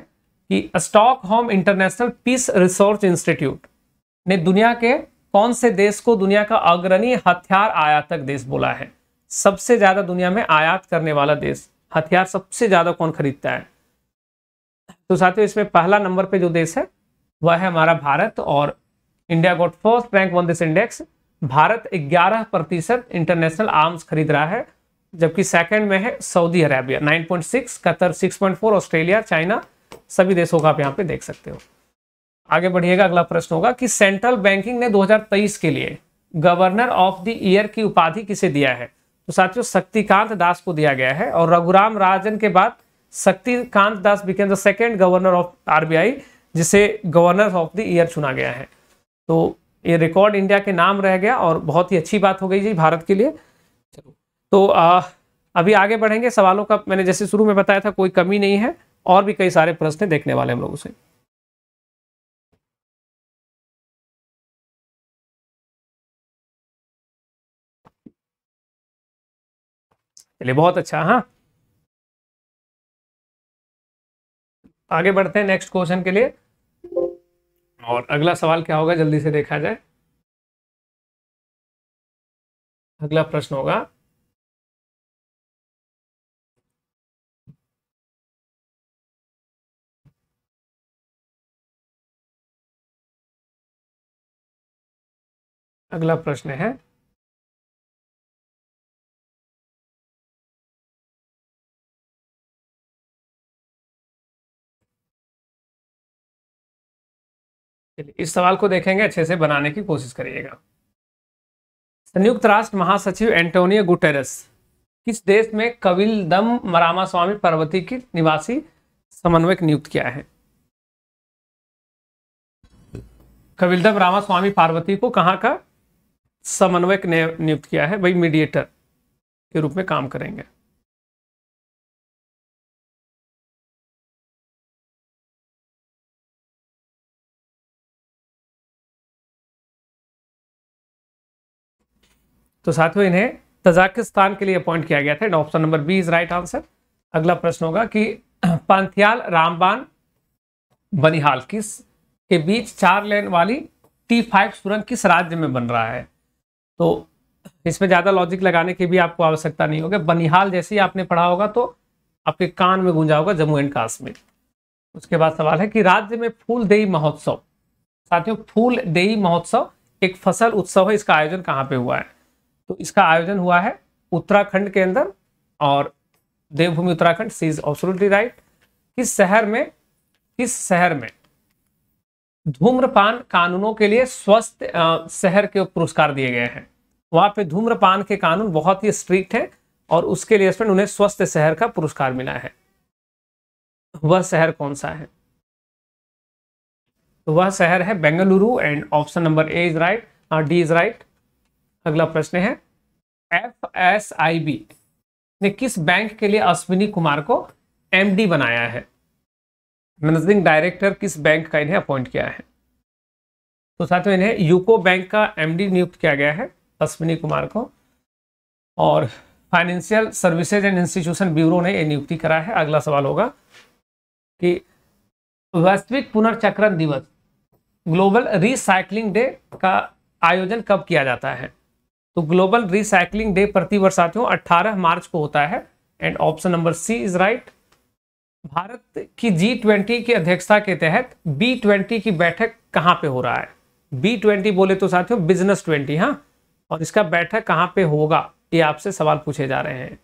कि Stockholm international peace resource institute ने दुनिया के कौन से देश को दुनिया का अग्रणी हथियार आयातक देश बोला है सबसे ज्यादा दुनिया में आयात करने वाला देश हथियार सबसे ज्यादा कौन खरीदता है तो साथियों इसमें पहला नंबर पे जो देश है वह है हमारा भारत और India got first rank on this index Bharat 11 प्रतिशत इंटरनेशनल आर्म्स खरीद रहा है जबकि सेकंड में है Saudi Arabia 9.6 Qatar 6.4 Australia China सभी देशों का आप यहाँ पे देख सकते हो आगे बढ़िएगा अगला प्रश्न होगा कि सेंट्रल बैंकिंग ने दो के लिए गवर्नर ऑफ द ईयर की उपाधि किसे दिया है तो साथियों शक्तिकांत दास को दिया गया है और रघुराम राजन के बाद Shaktikanta Das become the second governor of RBI जिसे गवर्नर ऑफ द ईयर चुना गया है तो ये रिकॉर्ड इंडिया के नाम रह गया और बहुत ही अच्छी बात हो गई जी भारत के लिए चलो तो आ, अभी आगे बढ़ेंगे सवालों का मैंने जैसे शुरू में बताया था कोई कमी नहीं है और भी कई सारे प्रश्न देखने वाले हम लोगों से चलिए बहुत अच्छा हाँ आगे बढ़ते हैं नेक्स्ट क्वेश्चन के लिए और अगला सवाल क्या होगा जल्दी से देखा जाए अगला प्रश्न होगा अगला प्रश्न है चलिए इस सवाल को देखेंगे अच्छे से बनाने की कोशिश करिएगा संयुक्त राष्ट्र महासचिव एंटोनियो गुटेरस किस देश में कविल दम मरामा स्वामी पर्वती की निवासी समन्वयक नियुक्त किया है कविलदम रामास्वामी पार्वती को कहाँ का समन्वयक नियुक्त किया है भाई मीडिएटर के रूप में काम करेंगे तो साथियों इन्हें तजाकिस्तान के लिए अपॉइंट किया गया था and option number B is right answer अगला प्रश्न होगा कि पांथियाल रामबान बनिहाल किस के बीच चार लेन वाली टी फाइव सुरंग किस राज्य में बन रहा है तो इसमें ज़्यादा लॉजिक लगाने की भी आपको आवश्यकता नहीं होगी बनिहाल जैसे ही आपने पढ़ा होगा तो आपके कान में गूंजा होगा जम्मू एंड कश्मीर उसके बाद सवाल है कि राज्य में फूल देई महोत्सव साथियों फूल देई महोत्सव एक फसल उत्सव है इसका आयोजन कहाँ पे हुआ है तो इसका आयोजन हुआ है उत्तराखंड के अंदर और Devbhoomi Uttarakhand C is absolutely right किस शहर में किस शहर में धूम्रपान कानूनों के लिए स्वस्थ शहर के पुरस्कार दिए गए हैं वहां पे धूम्रपान के कानून बहुत ही स्ट्रिक्ट हैं और उसके लिए स्टूडेंट उन्हें स्वस्थ शहर का पुरस्कार मिला है वह शहर कौन सा है तो वह शहर है Bengaluru and option number A is right D is right अगला प्रश्न है एफ एस आई बी ने किस बैंक के लिए अश्विनी कुमार को एमडी बनाया है मैनेजिंग डायरेक्टर किस बैंक का इन्हें अपॉइंट किया है तो साथियों इन्हें यूको बैंक का एमडी नियुक्त किया गया है अश्विनी कुमार को और financial services and institution bureau ने यह नियुक्ति करा है अगला सवाल होगा कि वैश्विक पुनर्चक्रण दिवस ग्लोबल रिसाइकलिंग डे का आयोजन कब किया जाता है तो ग्लोबल रिसाइकलिंग डे प्रति वर्ष साथियों 18 मार्च को होता है and option number C is right Bharat की जी ट्वेंटी की अध्यक्षता के तहत बी ट्वेंटी की बैठक कहां पे हो रहा है बी ट्वेंटी बोले तो साथियों बिजनेस ट्वेंटी हाँ और इसका बैठक कहां पे होगा ये आपसे सवाल पूछे जा रहे हैं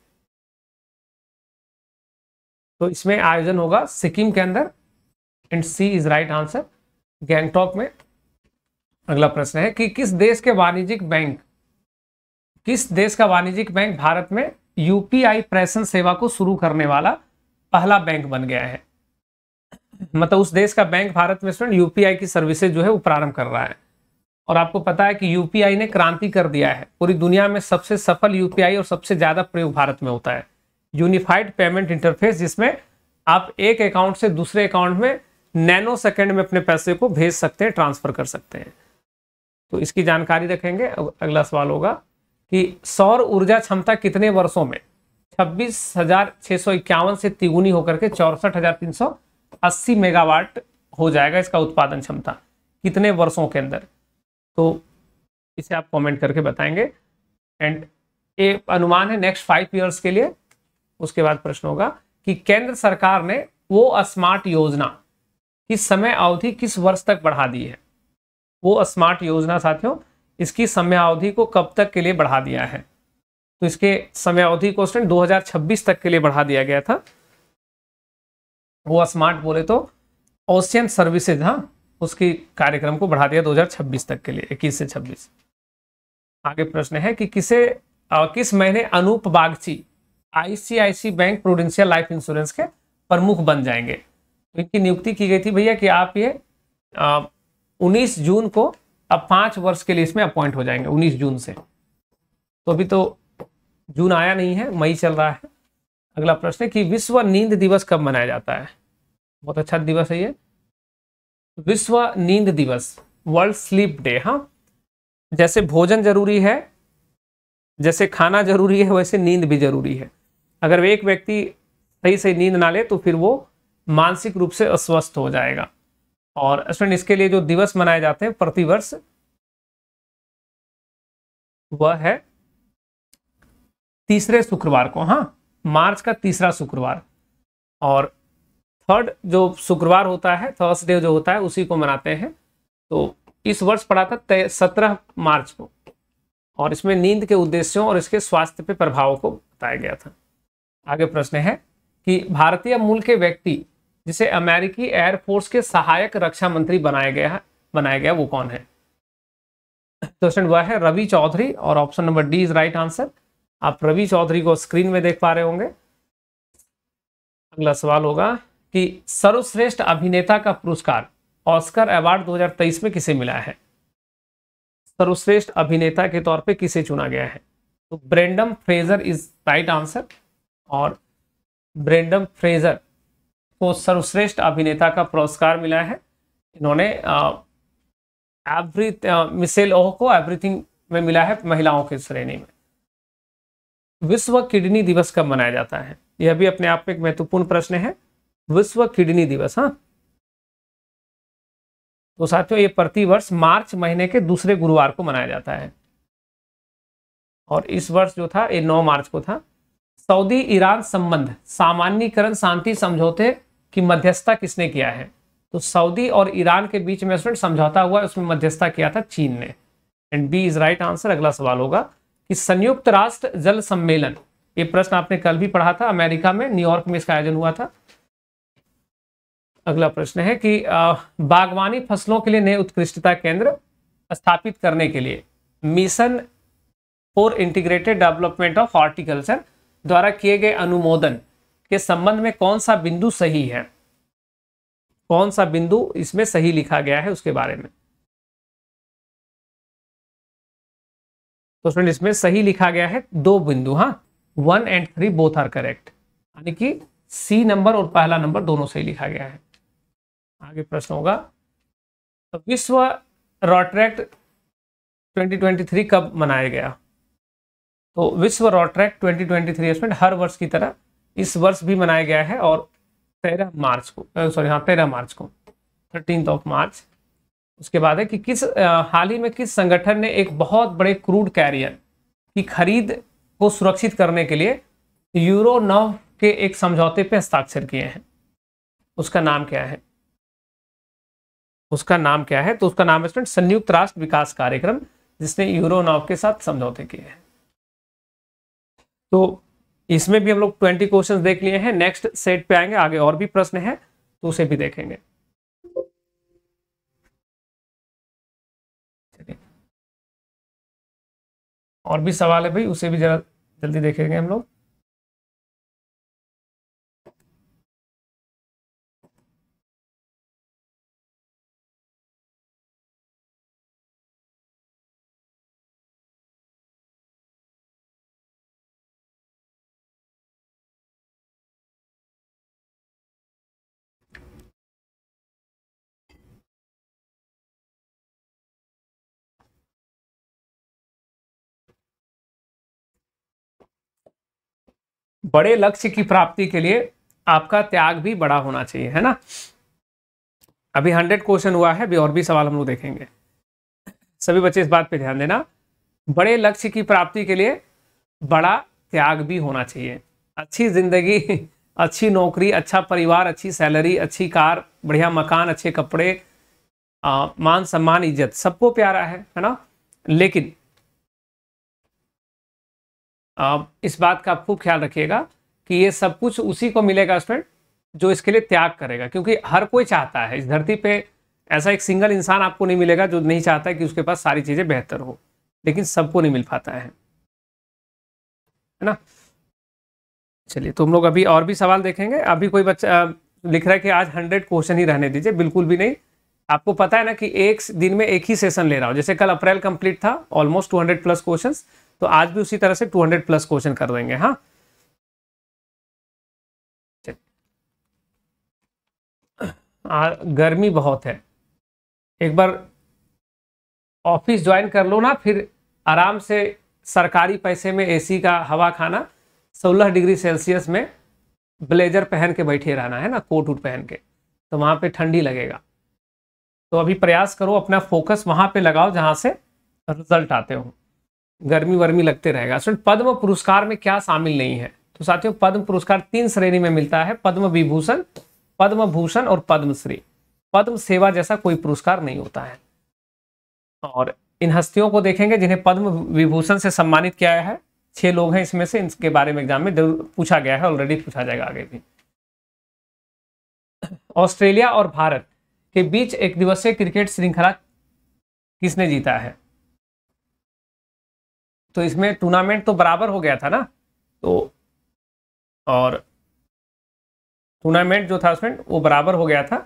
तो इसमें आयोजन होगा सिक्किम के अंदर and C is right answer Gangtok में अगला प्रश्न है कि किस देश के वाणिज्यिक बैंक किस देश का वाणिज्यिक बैंक भारत में यूपीआई प्रेषण सेवा को शुरू करने वाला पहला बैंक बन गया है मतलब उस देश का बैंक भारत में स्टूडेंट यूपीआई की सर्विसेज जो है वो प्रारंभ कर रहा है और आपको पता है कि यूपीआई ने क्रांति कर दिया है पूरी दुनिया में सबसे सफल यूपीआई और सबसे ज्यादा प्रयोग भारत में होता है यूनिफाइड पेमेंट इंटरफेस जिसमें आप एक अकाउंट से दूसरे अकाउंट में नैनो सेकेंड में अपने पैसे को भेज सकते हैं ट्रांसफर कर सकते हैं तो इसकी जानकारी रखेंगे अगला सवाल होगा कि सौर ऊर्जा क्षमता कितने वर्षों में छब्बीस हजार सौ इक्यावन से तिगुनी होकर के चौसठ हजार तीन सौ अस्सी मेगावाट हो जाएगा इसका उत्पादन क्षमता कितने वर्षों के अंदर तो इसे आप कमेंट करके बताएंगे एंड ये अनुमान है नेक्स्ट फाइव ईयर्स के लिए उसके बाद प्रश्न होगा कि केंद्र सरकार ने वो स्मार्ट योजना की समय अवधि किस वर्ष तक बढ़ा दी है वो स्मार्ट योजना साथियों इसकी समयावधि को कब तक के लिए बढ़ा दिया है तो इसके समयावधि को उसने 2026 तक के लिए बढ़ा दिया गया था वो स्मार्ट बोले तो ओशियन सर्विसेज हाँ उसकी कार्यक्रम को बढ़ा दिया 2026 तक के लिए 21 से 26 आगे प्रश्न है कि किसे आ, किस महीने Anup Bagchi ICIC bank prudential life insurance के प्रमुख बन जाएंगे तो इनकी नियुक्ति की गई थी भैया कि आप ये उन्नीस जून को अब पांच वर्ष के लिए इसमें अपॉइंट हो जाएंगे उन्नीस जून से तो अभी तो जून आया नहीं है मई चल रहा है अगला प्रश्न है कि विश्व नींद दिवस कब मनाया जाता है बहुत अच्छा दिवस है ये विश्व नींद दिवस वर्ल्ड स्लीप डे हाँ जैसे भोजन जरूरी है जैसे खाना जरूरी है वैसे नींद भी जरूरी है अगर एक व्यक्ति सही सही नींद ना ले तो फिर वो मानसिक रूप से अस्वस्थ हो जाएगा और स्टूडेंट इसके लिए जो दिवस मनाए जाते हैं प्रतिवर्ष वह है तीसरे शुक्रवार को हाँ मार्च का तीसरा शुक्रवार और थर्ड जो शुक्रवार होता है थर्सडे जो होता है उसी को मनाते हैं तो इस वर्ष पड़ा था सत्रह मार्च को और इसमें नींद के उद्देश्यों और इसके स्वास्थ्य पे प्रभावों को बताया गया था आगे प्रश्न है कि भारतीय मूल के व्यक्ति जिसे अमेरिकी एयरफोर्स के सहायक रक्षा मंत्री बनाया गया है बनाया गया वो कौन है क्वेश्चन वह है रवि चौधरी और option number D is right answer आप रवि चौधरी को स्क्रीन में देख पा रहे होंगे अगला सवाल होगा कि सर्वश्रेष्ठ अभिनेता का पुरस्कार ऑस्कर अवार्ड 2023 में किसे मिला है सर्वश्रेष्ठ अभिनेता के तौर पे किसे चुना गया है तो Brendan Fraser is right answer और ब्रेंडम फ्रेजर को सर्वश्रेष्ठ अभिनेता का पुरस्कार मिला है इन्होंने एवरी मिसेल ओह को एवरीथिंग में मिला है महिलाओं की श्रेणी में विश्व किडनी दिवस कब मनाया जाता है यह भी अपने आप में एक महत्वपूर्ण प्रश्न है विश्व किडनी दिवस हाँ तो साथियों ये प्रतिवर्ष मार्च महीने के दूसरे गुरुवार को मनाया जाता है और इस वर्ष जो था ये 9 मार्च को था सऊदी ईरान संबंध सामान्यकरण शांति समझौते कि मध्यस्थता किसने किया है तो सऊदी और ईरान के बीच में स्टूडेंट समझौता हुआ उसमें मध्यस्थता किया था चीन ने and B is right answer अगला सवाल होगा कि संयुक्त राष्ट्र जल सम्मेलन ये प्रश्न आपने कल भी पढ़ा था अमेरिका में न्यूयॉर्क में इसका आयोजन हुआ था अगला प्रश्न है कि बागवानी फसलों के लिए नए उत्कृष्टता केंद्र स्थापित करने के लिए mission for integrated development of horticulture द्वारा किए गए अनुमोदन के संबंध में कौन सा बिंदु सही है कौन सा बिंदु इसमें सही लिखा गया है उसके बारे में तो फ्रेंड इसमें सही लिखा गया है दो बिंदु हाँ one and three both are correct यानी कि सी नंबर और पहला नंबर दोनों सही लिखा गया है आगे प्रश्न होगा तो विश्व रॉट्रैक्ट 2023 कब मनाया गया तो विश्व रॉट्रैक्ट 2023 ट्वेंटी हर वर्ष की तरह इस वर्ष भी मनाया गया है और तेरह मार्च को सॉरी हाँ तेरह मार्च को थर्टीन ऑफ मार्च उसके बाद है कि किस हाल ही में किस संगठन ने एक बहुत बड़े क्रूड कैरियर की खरीद को सुरक्षित करने के लिए यूरो नव के एक समझौते पर हस्ताक्षर किए हैं उसका नाम क्या है उसका नाम क्या है तो उसका नाम है स्टूडेंट संयुक्त राष्ट्र विकास कार्यक्रम जिसने यूरो यूरोनॉव के साथ समझौते किए हैं तो इसमें भी हम लोग ट्वेंटी क्वेश्चन देख लिए हैं नेक्स्ट सेट पे आएंगे आगे और भी प्रश्न है तो उसे भी देखेंगे और भी सवाल है भाई उसे भी जरा जल्दी देखेंगे हम लोग बड़े लक्ष्य की प्राप्ति के लिए आपका त्याग भी बड़ा होना चाहिए है ना अभी हंड्रेड क्वेश्चन हुआ है अभी और भी सवाल हम लोग देखेंगे सभी बच्चे इस बात पे ध्यान देना बड़े लक्ष्य की प्राप्ति के लिए बड़ा त्याग भी होना चाहिए अच्छी जिंदगी अच्छी नौकरी अच्छा परिवार अच्छी सैलरी अच्छी कार बढ़िया मकान अच्छे कपड़े आ, मान सम्मान इज्जत सबको प्यारा है है ना लेकिन इस बात का आप खूब ख्याल रखिएगा कि ये सब कुछ उसी को मिलेगा स्टूडेंट जो इसके लिए त्याग करेगा क्योंकि हर कोई चाहता है इस धरती पे ऐसा एक सिंगल इंसान आपको नहीं मिलेगा जो नहीं चाहता है कि उसके पास सारी चीज़ें बेहतर हो लेकिन सबको नहीं मिल पाता है ना चलिए तुम तो लोग अभी और भी सवाल देखेंगे अभी कोई बच्चा लिख रहा है कि आज हंड्रेड क्वेश्चन ही रहने दीजिए बिल्कुल भी नहीं आपको पता है ना कि एक दिन में एक ही सेशन ले रहा हूँ जैसे कल अप्रैल कंप्लीट था almost two hundred plus question तो आज भी उसी तरह से 200 प्लस क्वेश्चन कर देंगे हाँ गर्मी बहुत है एक बार ऑफिस ज्वाइन कर लो ना फिर आराम से सरकारी पैसे में एसी का हवा खाना 16 डिग्री सेल्सियस में ब्लेजर पहन के बैठे रहना है ना कोट उट पहन के तो वहाँ पे ठंडी लगेगा तो अभी प्रयास करो अपना फोकस वहाँ पे लगाओ जहाँ से रिजल्ट आते हो गर्मी वर्मी लगते रहेगा स्टूडेंट पद्म पुरस्कार में क्या शामिल नहीं है तो साथियों पद्म पुरस्कार तीन श्रेणी में मिलता है पद्म विभूषण पद्म भूषण और पद्मश्री पद्म सेवा जैसा कोई पुरस्कार नहीं होता है और इन हस्तियों को देखेंगे जिन्हें पद्म विभूषण से सम्मानित किया है छह लोग हैं इसमें से इनके बारे में एग्जाम में जरूर पूछा गया है ऑलरेडी पूछा जाएगा आगे भी ऑस्ट्रेलिया और भारत के बीच एक दिवसीय क्रिकेट श्रृंखला किसने जीता है तो इसमें टूर्नामेंट तो बराबर हो गया था ना तो और टूर्नामेंट जो था उसमें वो बराबर हो गया था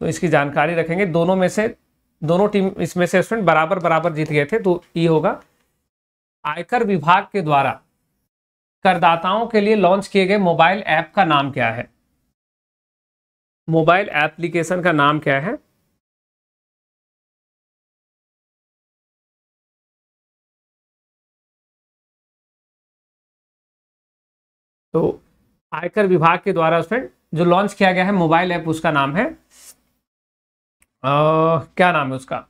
तो इसकी जानकारी रखेंगे दोनों में से दोनों टीम इसमें से स्टूडेंट बराबर बराबर जीत गए थे तो ये होगा आयकर विभाग के द्वारा करदाताओं के लिए लॉन्च किए गए मोबाइल ऐप का नाम क्या है मोबाइल एप्लीकेशन का नाम क्या है तो आयकर विभाग के द्वारा उसमें जो लॉन्च किया गया है मोबाइल ऐप उसका नाम है आ, क्या नाम है उसका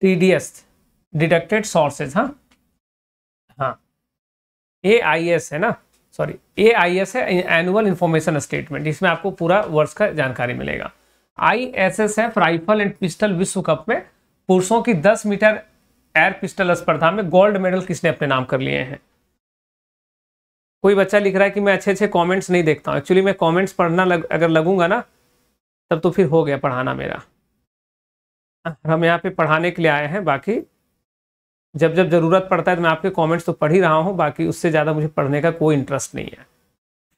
टी डी एस सोर्सेज हाँ हाँ ए आई एस है ना सॉरी ए आई एस है एनुअल इंफॉर्मेशन स्टेटमेंट इसमें आपको पूरा वर्ष का जानकारी मिलेगा I S S F rifle and pistol विश्व कप में पुरुषों की 10 मीटर एयर पिस्टल स्पर्धा में गोल्ड मेडल किसने अपने नाम कर लिए हैं कोई बच्चा लिख रहा है कि मैं अच्छे अच्छे कमेंट्स नहीं देखता हूँ एक्चुअली मैं कमेंट्स पढ़ना लग, अगर लगूंगा ना तब तो फिर हो गया पढ़ाना मेरा हम यहाँ पे पढ़ाने के लिए आए हैं बाकी जब जब ज़रूरत पड़ता है तो मैं आपके कमेंट्स तो पढ़ ही रहा हूँ बाकी उससे ज़्यादा मुझे पढ़ने का कोई इंटरेस्ट नहीं है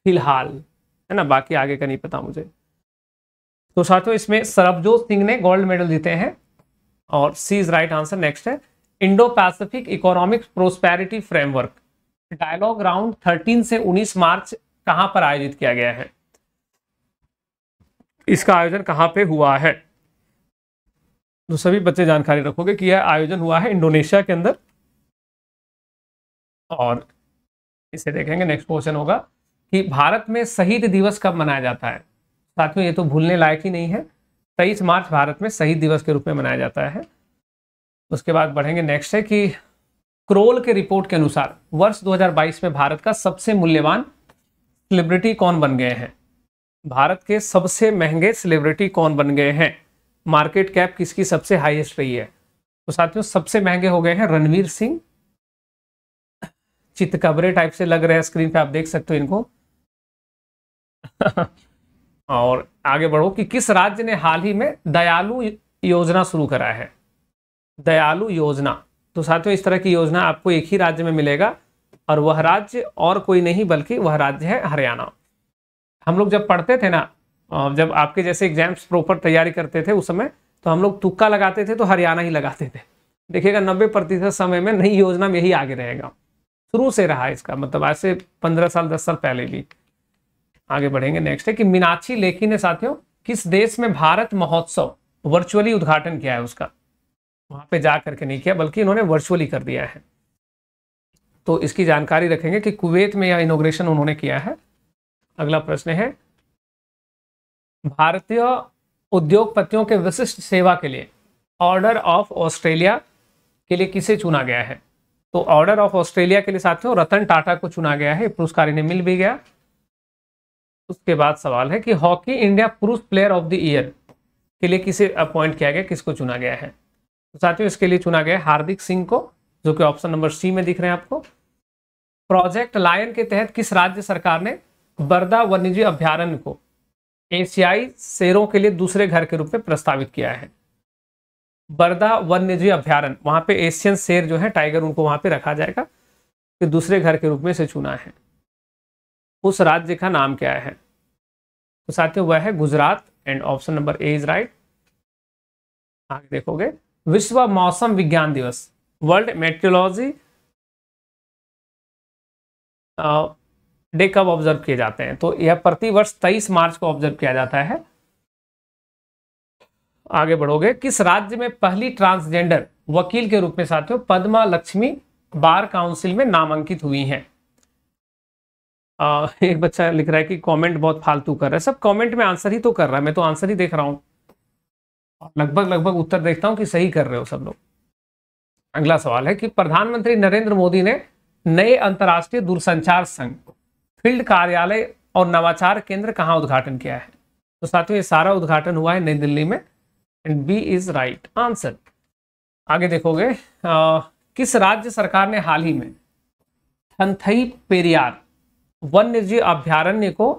फिलहाल है ना बाकी आगे का नहीं पता मुझे तो साथियों इसमें सरबजोत सिंह ने गोल्ड मेडल जीते हैं और C is right answer next है Indo Pacific economic prosperity framework dialogue round 13 से 19 मार्च कहां पर आयोजित किया गया है इसका आयोजन कहां पे हुआ है तो सभी बच्चे जानकारी रखोगे कि यह आयोजन हुआ है इंडोनेशिया के अंदर और इसे देखेंगे नेक्स्ट क्वेश्चन होगा कि भारत में शहीद दिवस कब मनाया जाता है साथियों ये तो भूलने लायक ही नहीं है तेईस मार्च भारत में शहीद दिवस के रूप में मनाया जाता है उसके बाद बढ़ेंगे नेक्स्ट है कि क्रोल के रिपोर्ट के अनुसार वर्ष 2022 में भारत का सबसे मूल्यवान सेलिब्रिटी कौन बन गए हैं भारत के सबसे महंगे सेलिब्रिटी कौन बन गए हैं मार्केट कैप किसकी सबसे हाईएस्ट रही है तो साथियों सबसे महंगे हो गए हैं रणवीर सिंह चितकबरे टाइप से लग रहे हैं स्क्रीन पे आप देख सकते हो इनको और आगे बढ़ो कि किस राज्य ने हाल ही में दयालु योजना शुरू करा है दयालु योजना तो साथियों इस तरह की योजना आपको एक ही राज्य में मिलेगा और वह राज्य और कोई नहीं बल्कि वह राज्य है हरियाणा हम लोग जब पढ़ते थे ना जब आपके जैसे एग्जाम्स प्रॉपर तैयारी करते थे उस समय तो हम लोग तुक्का लगाते थे तो हरियाणा ही लगाते थे देखिएगा नब्बे प्रतिशत समय में नई योजना में ही आगे रहेगा शुरू से रहा इसका मतलब आज से पंद्रह साल दस साल पहले भी आगे बढ़ेंगे नेक्स्ट है कि मीनाक्षी लेखी ने साथियों किस देश में भारत महोत्सव वर्चुअली उद्घाटन किया है उसका वहां पे जा करके नहीं किया बल्कि इन्होंने वर्चुअली कर दिया है तो इसकी जानकारी रखेंगे कि कुवैत में यह इनोग्रेशन उन्होंने किया है अगला प्रश्न है भारतीय उद्योगपतियों के विशिष्ट सेवा के लिए ऑर्डर ऑफ ऑस्ट्रेलिया के लिए किसे चुना गया है तो ऑर्डर ऑफ ऑस्ट्रेलिया के लिए साथियों रतन टाटा को चुना गया है पुरस्कार इन्हें मिल भी गया उसके बाद सवाल है कि हॉकी इंडिया पुरुष प्लेयर ऑफ द ईयर के लिए किसे अपॉइंट किया गया किसको चुना गया है तो साथियों इसके लिए चुना गया हार्दिक सिंह को जो कि ऑप्शन नंबर सी में दिख रहे हैं आपको प्रोजेक्ट लायन के तहत किस राज्य सरकार ने बर्दा वन्यजीव अभ्यारण्य को एशियाई शेरों के लिए दूसरे घर के रूप में प्रस्तावित किया है बर्दा वन्यजीव अभ्यारण्य वहां पे एशियन शेर जो है टाइगर उनको वहां पे रखा जाएगा कि दूसरे घर के रूप में से चुना है उस राज्य का नाम क्या है तो साथियों वह है Gujarat and option number A is right आगे देखोगे विश्व मौसम विज्ञान दिवस वर्ल्ड मेट्रोलॉजी डे कब ऑब्जर्व किए जाते हैं तो यह प्रति वर्ष तेईस मार्च को ऑब्जर्व किया जाता है आगे बढ़ोगे किस राज्य में पहली ट्रांसजेंडर वकील के रूप में साथियों पद्मा लक्ष्मी बार काउंसिल में नामांकित हुई हैं एक बच्चा लिख रहा है कि कमेंट बहुत फालतू कर रहा है सब कमेंट में आंसर ही तो कर रहा है मैं तो आंसर ही देख रहा हूं और लगभग लगभग उत्तर देखता हूं कि सही कर रहे हो सब लोग अगला सवाल है कि प्रधानमंत्री नरेंद्र मोदी ने नए अंतर्राष्ट्रीय दूरसंचार संघ फील्ड कार्यालय और नवाचार केंद्र कहाँ उद्घाटन किया है तो साथियों ये सारा उद्घाटन हुआ है नई दिल्ली में and B is right answer आगे देखोगे आ, किस राज्य सरकार ने हाल ही में थनथई पेरियार वन्य जीव अभ्यारण्य को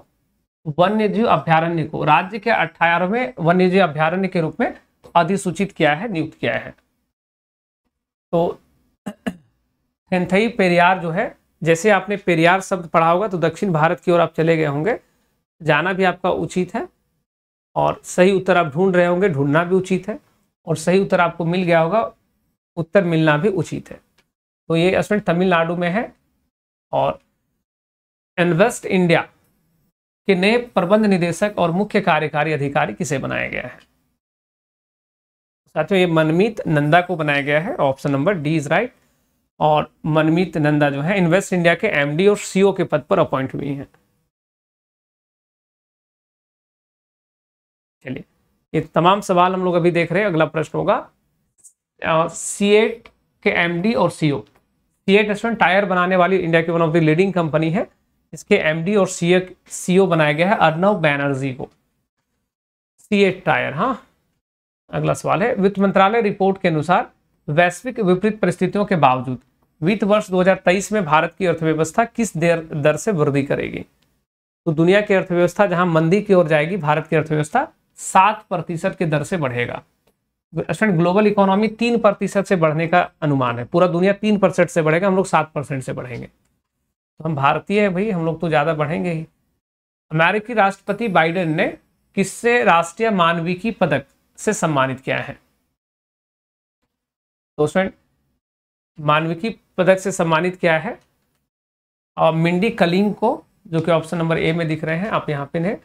वन्य जीव अभ्यारण्य को राज्य के अठारहवें वन्य जीव अभ्यारण्य के रूप में अधिसूचित किया है नियुक्त किया है तो थेन्थई पेरियार जो है जैसे आपने पेरियार शब्द पढ़ा होगा तो दक्षिण भारत की ओर आप चले गए होंगे जाना भी आपका उचित है और सही उत्तर आप ढूंढ रहे होंगे ढूंढना भी उचित है और सही उत्तर आपको मिल गया होगा उत्तर मिलना भी उचित है तो ये असमेंट तमिलनाडु में है और इन्वेस्ट इंडिया कि नए प्रबंध निदेशक और मुख्य कार्यकारी अधिकारी किसे बनाया गया है साथियों ये मनमीत नंदा को बनाया गया है option number D is right और मनमीत नंदा जो है इन्वेस्ट इंडिया के एमडी और सीओ के पद पर अपॉइंट हुई हैं चलिए ये तमाम सवाल हम लोग अभी देख रहे हैं अगला प्रश्न होगा सी एट के एमडी और सीओ सी एट टायर बनाने वाली इंडिया की one of the leading company है इसके एमडी और सीए सीओ बनाया गया है अर्नव बैनर्जी को सी टायर हाँ अगला सवाल है वित्त मंत्रालय रिपोर्ट के अनुसार वैश्विक विपरीत परिस्थितियों के बावजूद वित्त वर्ष 2023 में भारत की अर्थव्यवस्था किस दर दर से वृद्धि करेगी तो दुनिया की अर्थव्यवस्था जहां मंदी की ओर जाएगी भारत की अर्थव्यवस्था सात प्रतिशत के दर से बढ़ेगा ग्लोबल इकोनॉमी तीन प्रतिशत से बढ़ने का अनुमान है पूरा दुनिया तीन परसेंट से बढ़ेगा हम लोग सात परसेंट से बढ़ेंगे तो हम भारतीय हैं भाई हम लोग तो ज़्यादा बढ़ेंगे ही अमेरिकी राष्ट्रपति बाइडेन ने किससे राष्ट्रीय मानविकी पदक से सम्मानित किया है तो स्टूडेंट मानविकी पदक से सम्मानित किया है और मिंडी कलिंग को जो कि ऑप्शन नंबर ए में दिख रहे हैं आप यहाँ पे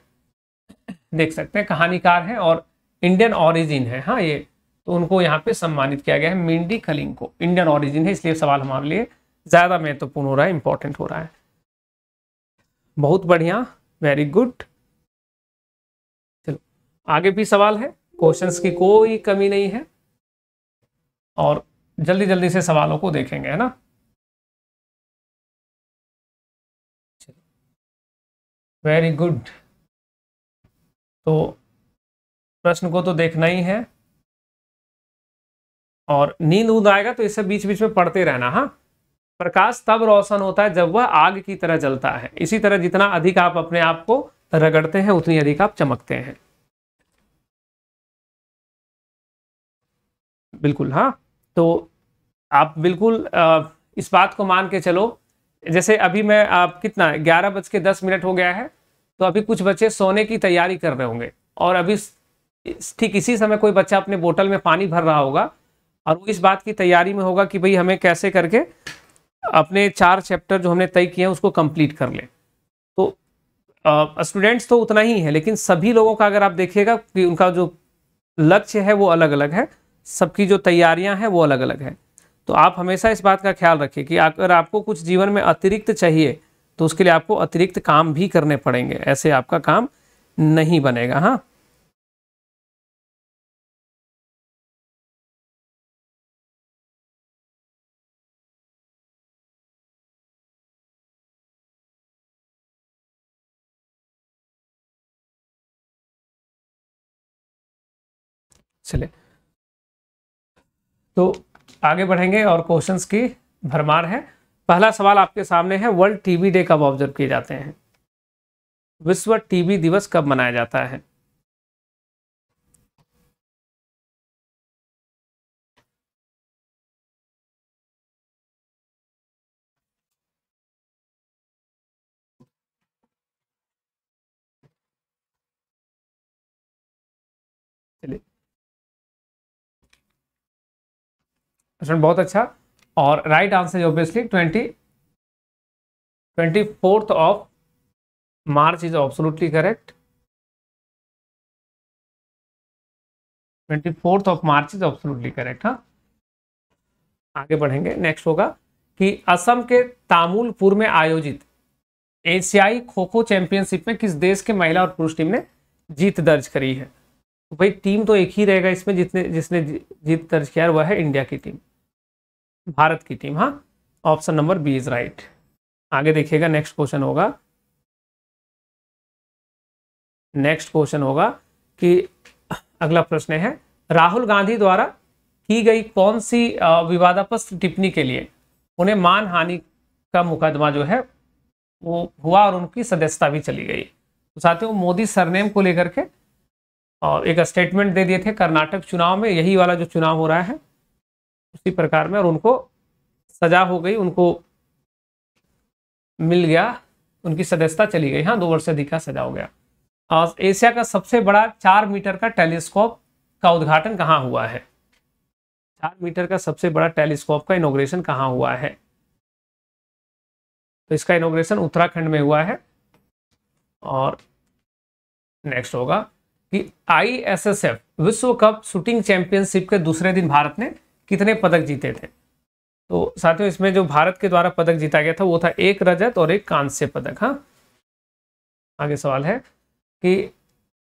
देख सकते हैं कहानीकार हैं और इंडियन ऑरिजिन है हाँ ये तो उनको यहाँ पे सम्मानित किया गया है मिंडी कलिंग को इंडियन ऑरिजिन है इसलिए सवाल हमारे लिए ज़्यादा महत्वपूर्ण हो रहा है इंपॉर्टेंट हो रहा है बहुत बढ़िया वेरी गुड चलो आगे भी सवाल है क्वेश्चंस की कोई कमी नहीं है और जल्दी जल्दी से सवालों को देखेंगे है ना वेरी गुड तो प्रश्न को तो देखना ही है और नींद ऊंद आएगा तो इसे बीच बीच में पढ़ते रहना हाँ प्रकाश तब रोशन होता है जब वह आग की तरह जलता है इसी तरह जितना अधिक आप अपने आप को रगड़ते हैं उतनी अधिक आप चमकते हैं बिल्कुल हाँ तो आप बिल्कुल इस बात को मान के चलो जैसे अभी मैं आप कितना ग्यारह बज के दस मिनट हो गया है तो अभी कुछ बच्चे सोने की तैयारी कर रहे होंगे और अभी ठीक इसी समय कोई बच्चा अपने बोतल में पानी भर रहा होगा और वो इस बात की तैयारी में होगा कि भाई हमें कैसे करके अपने चार चैप्टर जो हमने तय किए हैं उसको कंप्लीट कर लें तो स्टूडेंट्स तो उतना ही है लेकिन सभी लोगों का अगर आप देखिएगा कि उनका जो लक्ष्य है वो अलग अलग है सबकी जो तैयारियां हैं वो अलग अलग है तो आप हमेशा इस बात का ख्याल रखिए कि अगर आपको कुछ जीवन में अतिरिक्त चाहिए तो उसके लिए आपको अतिरिक्त काम भी करने पड़ेंगे ऐसे आपका काम नहीं बनेगा हाँ चले तो आगे बढ़ेंगे और क्वेश्चंस की भरमार है पहला सवाल आपके सामने है वर्ल्ड टीबी डे कब ऑब्जर्व किए जाते हैं विश्व टीबी दिवस कब मनाया जाता है चलिए स्टूडेंट बहुत अच्छा और right answer obviously twenty twenty fourth of March is absolutely correct twenty fourth of March is absolutely correct हाँ आगे बढ़ेंगे नेक्स्ट होगा कि असम के तामुलपुर में आयोजित एशियाई खो खो चैंपियनशिप में किस देश के महिला और पुरुष टीम ने जीत दर्ज करी है तो भाई टीम तो एक ही रहेगा इसमें जितने जिसने जीत दर्ज किया है वह है इंडिया की टीम भारत की टीम हाँ option number B is right आगे देखिएगा नेक्स्ट क्वेश्चन होगा नेक्स्ट क्वेश्चन होगा कि अगला प्रश्न है राहुल गांधी द्वारा की गई कौन सी विवादापस्त टिप्पणी के लिए उन्हें मान हानि का मुकदमा जो है वो हुआ और उनकी सदस्यता भी चली गई तो साथियों मोदी सरनेम को लेकर के और एक स्टेटमेंट दे दिए थे कर्नाटक चुनाव में यही वाला जो चुनाव हो रहा है उसी प्रकार में और उनको सजा हो गई उनको मिल गया उनकी सदस्यता चली गई हाँ दो वर्ष से अधिक का सजा हो गया और एशिया का सबसे बड़ा चार मीटर का टेलीस्कोप का उद्घाटन कहाँ हुआ है चार मीटर का सबसे बड़ा टेलीस्कोप का इनोग्रेशन कहाँ हुआ है तो इसका इनोग्रेशन उत्तराखंड में हुआ है और नेक्स्ट होगा कि आईएसएसएफ विश्व कप शूटिंग चैंपियनशिप के दूसरे दिन भारत ने कितने पदक जीते थे तो साथियों इसमें जो भारत के द्वारा पदक जीता गया था वो था एक रजत और एक कांस्य पदक हाँ आगे सवाल है कि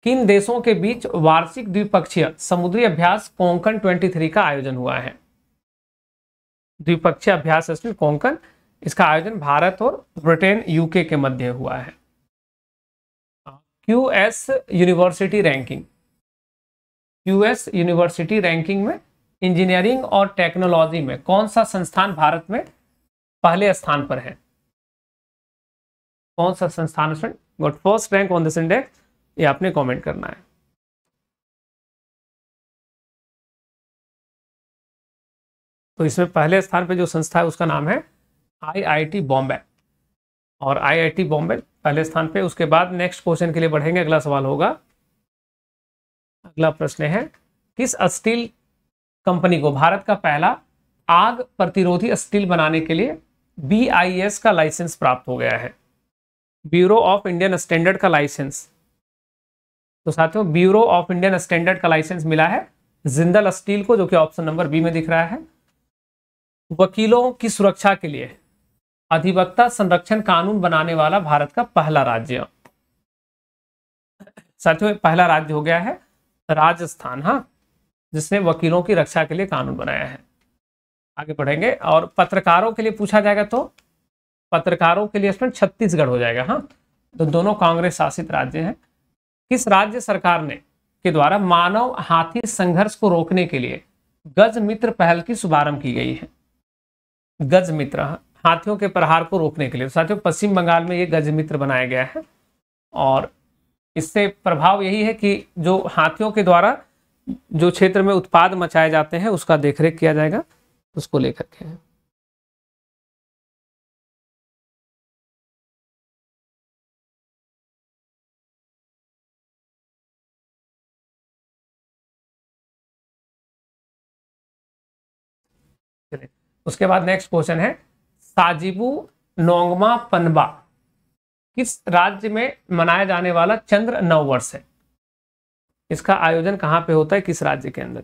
किन देशों के बीच वार्षिक द्विपक्षीय समुद्री अभ्यास कोंकण 23 का आयोजन हुआ है द्विपक्षीय अभ्यास कोंकण इसका आयोजन भारत और ब्रिटेन यूके के मध्य हुआ है QS university ranking Q S university ranking में इंजीनियरिंग और टेक्नोलॉजी में कौन सा संस्थान भारत में पहले स्थान पर है कौन सा संस्थान got first rank on this index ये आपने कमेंट करना है तो इसमें पहले स्थान पे जो संस्था है उसका नाम है आईआईटी बॉम्बे और आईआईटी बॉम्बे पहले स्थान पे उसके बाद नेक्स्ट क्वेश्चन के लिए बढ़ेंगे अगला सवाल होगा अगला प्रश्न है किस स्टील कंपनी को भारत का पहला आग प्रतिरोधी स्टील बनाने के लिए बी का लाइसेंस प्राप्त हो गया है ब्यूरो ऑफ इंडियन स्टैंडर्ड का लाइसेंस तो साथियों ब्यूरो ऑफ इंडियन स्टैंडर्ड का लाइसेंस मिला है जिंदल स्टील को जो कि ऑप्शन नंबर बी में दिख रहा है वकीलों की सुरक्षा के लिए अधिवक्ता संरक्षण कानून बनाने वाला भारत का पहला राज्य साथियों पहला राज्य हो गया है राजस्थान हाँ जिसने वकीलों की रक्षा के लिए कानून बनाया है आगे पढ़ेंगे और पत्रकारों के लिए पूछा जाएगा तो पत्रकारों के लिए इसमें छत्तीसगढ़ हो जाएगा हाँ तो दोनों कांग्रेस शासित राज्य हैं किस राज्य सरकार ने के द्वारा मानव हाथी संघर्ष को रोकने के लिए गज मित्र पहल की शुभारंभ की गई है गज मित्र हाँ। हाथियों के प्रहार को रोकने के लिए साथियों पश्चिम बंगाल में ये गज मित्र बनाया गया है और इससे प्रभाव यही है कि जो हाथियों के द्वारा जो क्षेत्र में उत्पाद मचाए जाते हैं उसका देखरेख किया जाएगा उसको लेकर के उसके बाद नेक्स्ट क्वेश्चन है साजिबू नोंगमा पनबा किस राज्य में मनाया जाने वाला चंद्र नववर्ष है इसका आयोजन कहां पे होता है किस राज्य के अंदर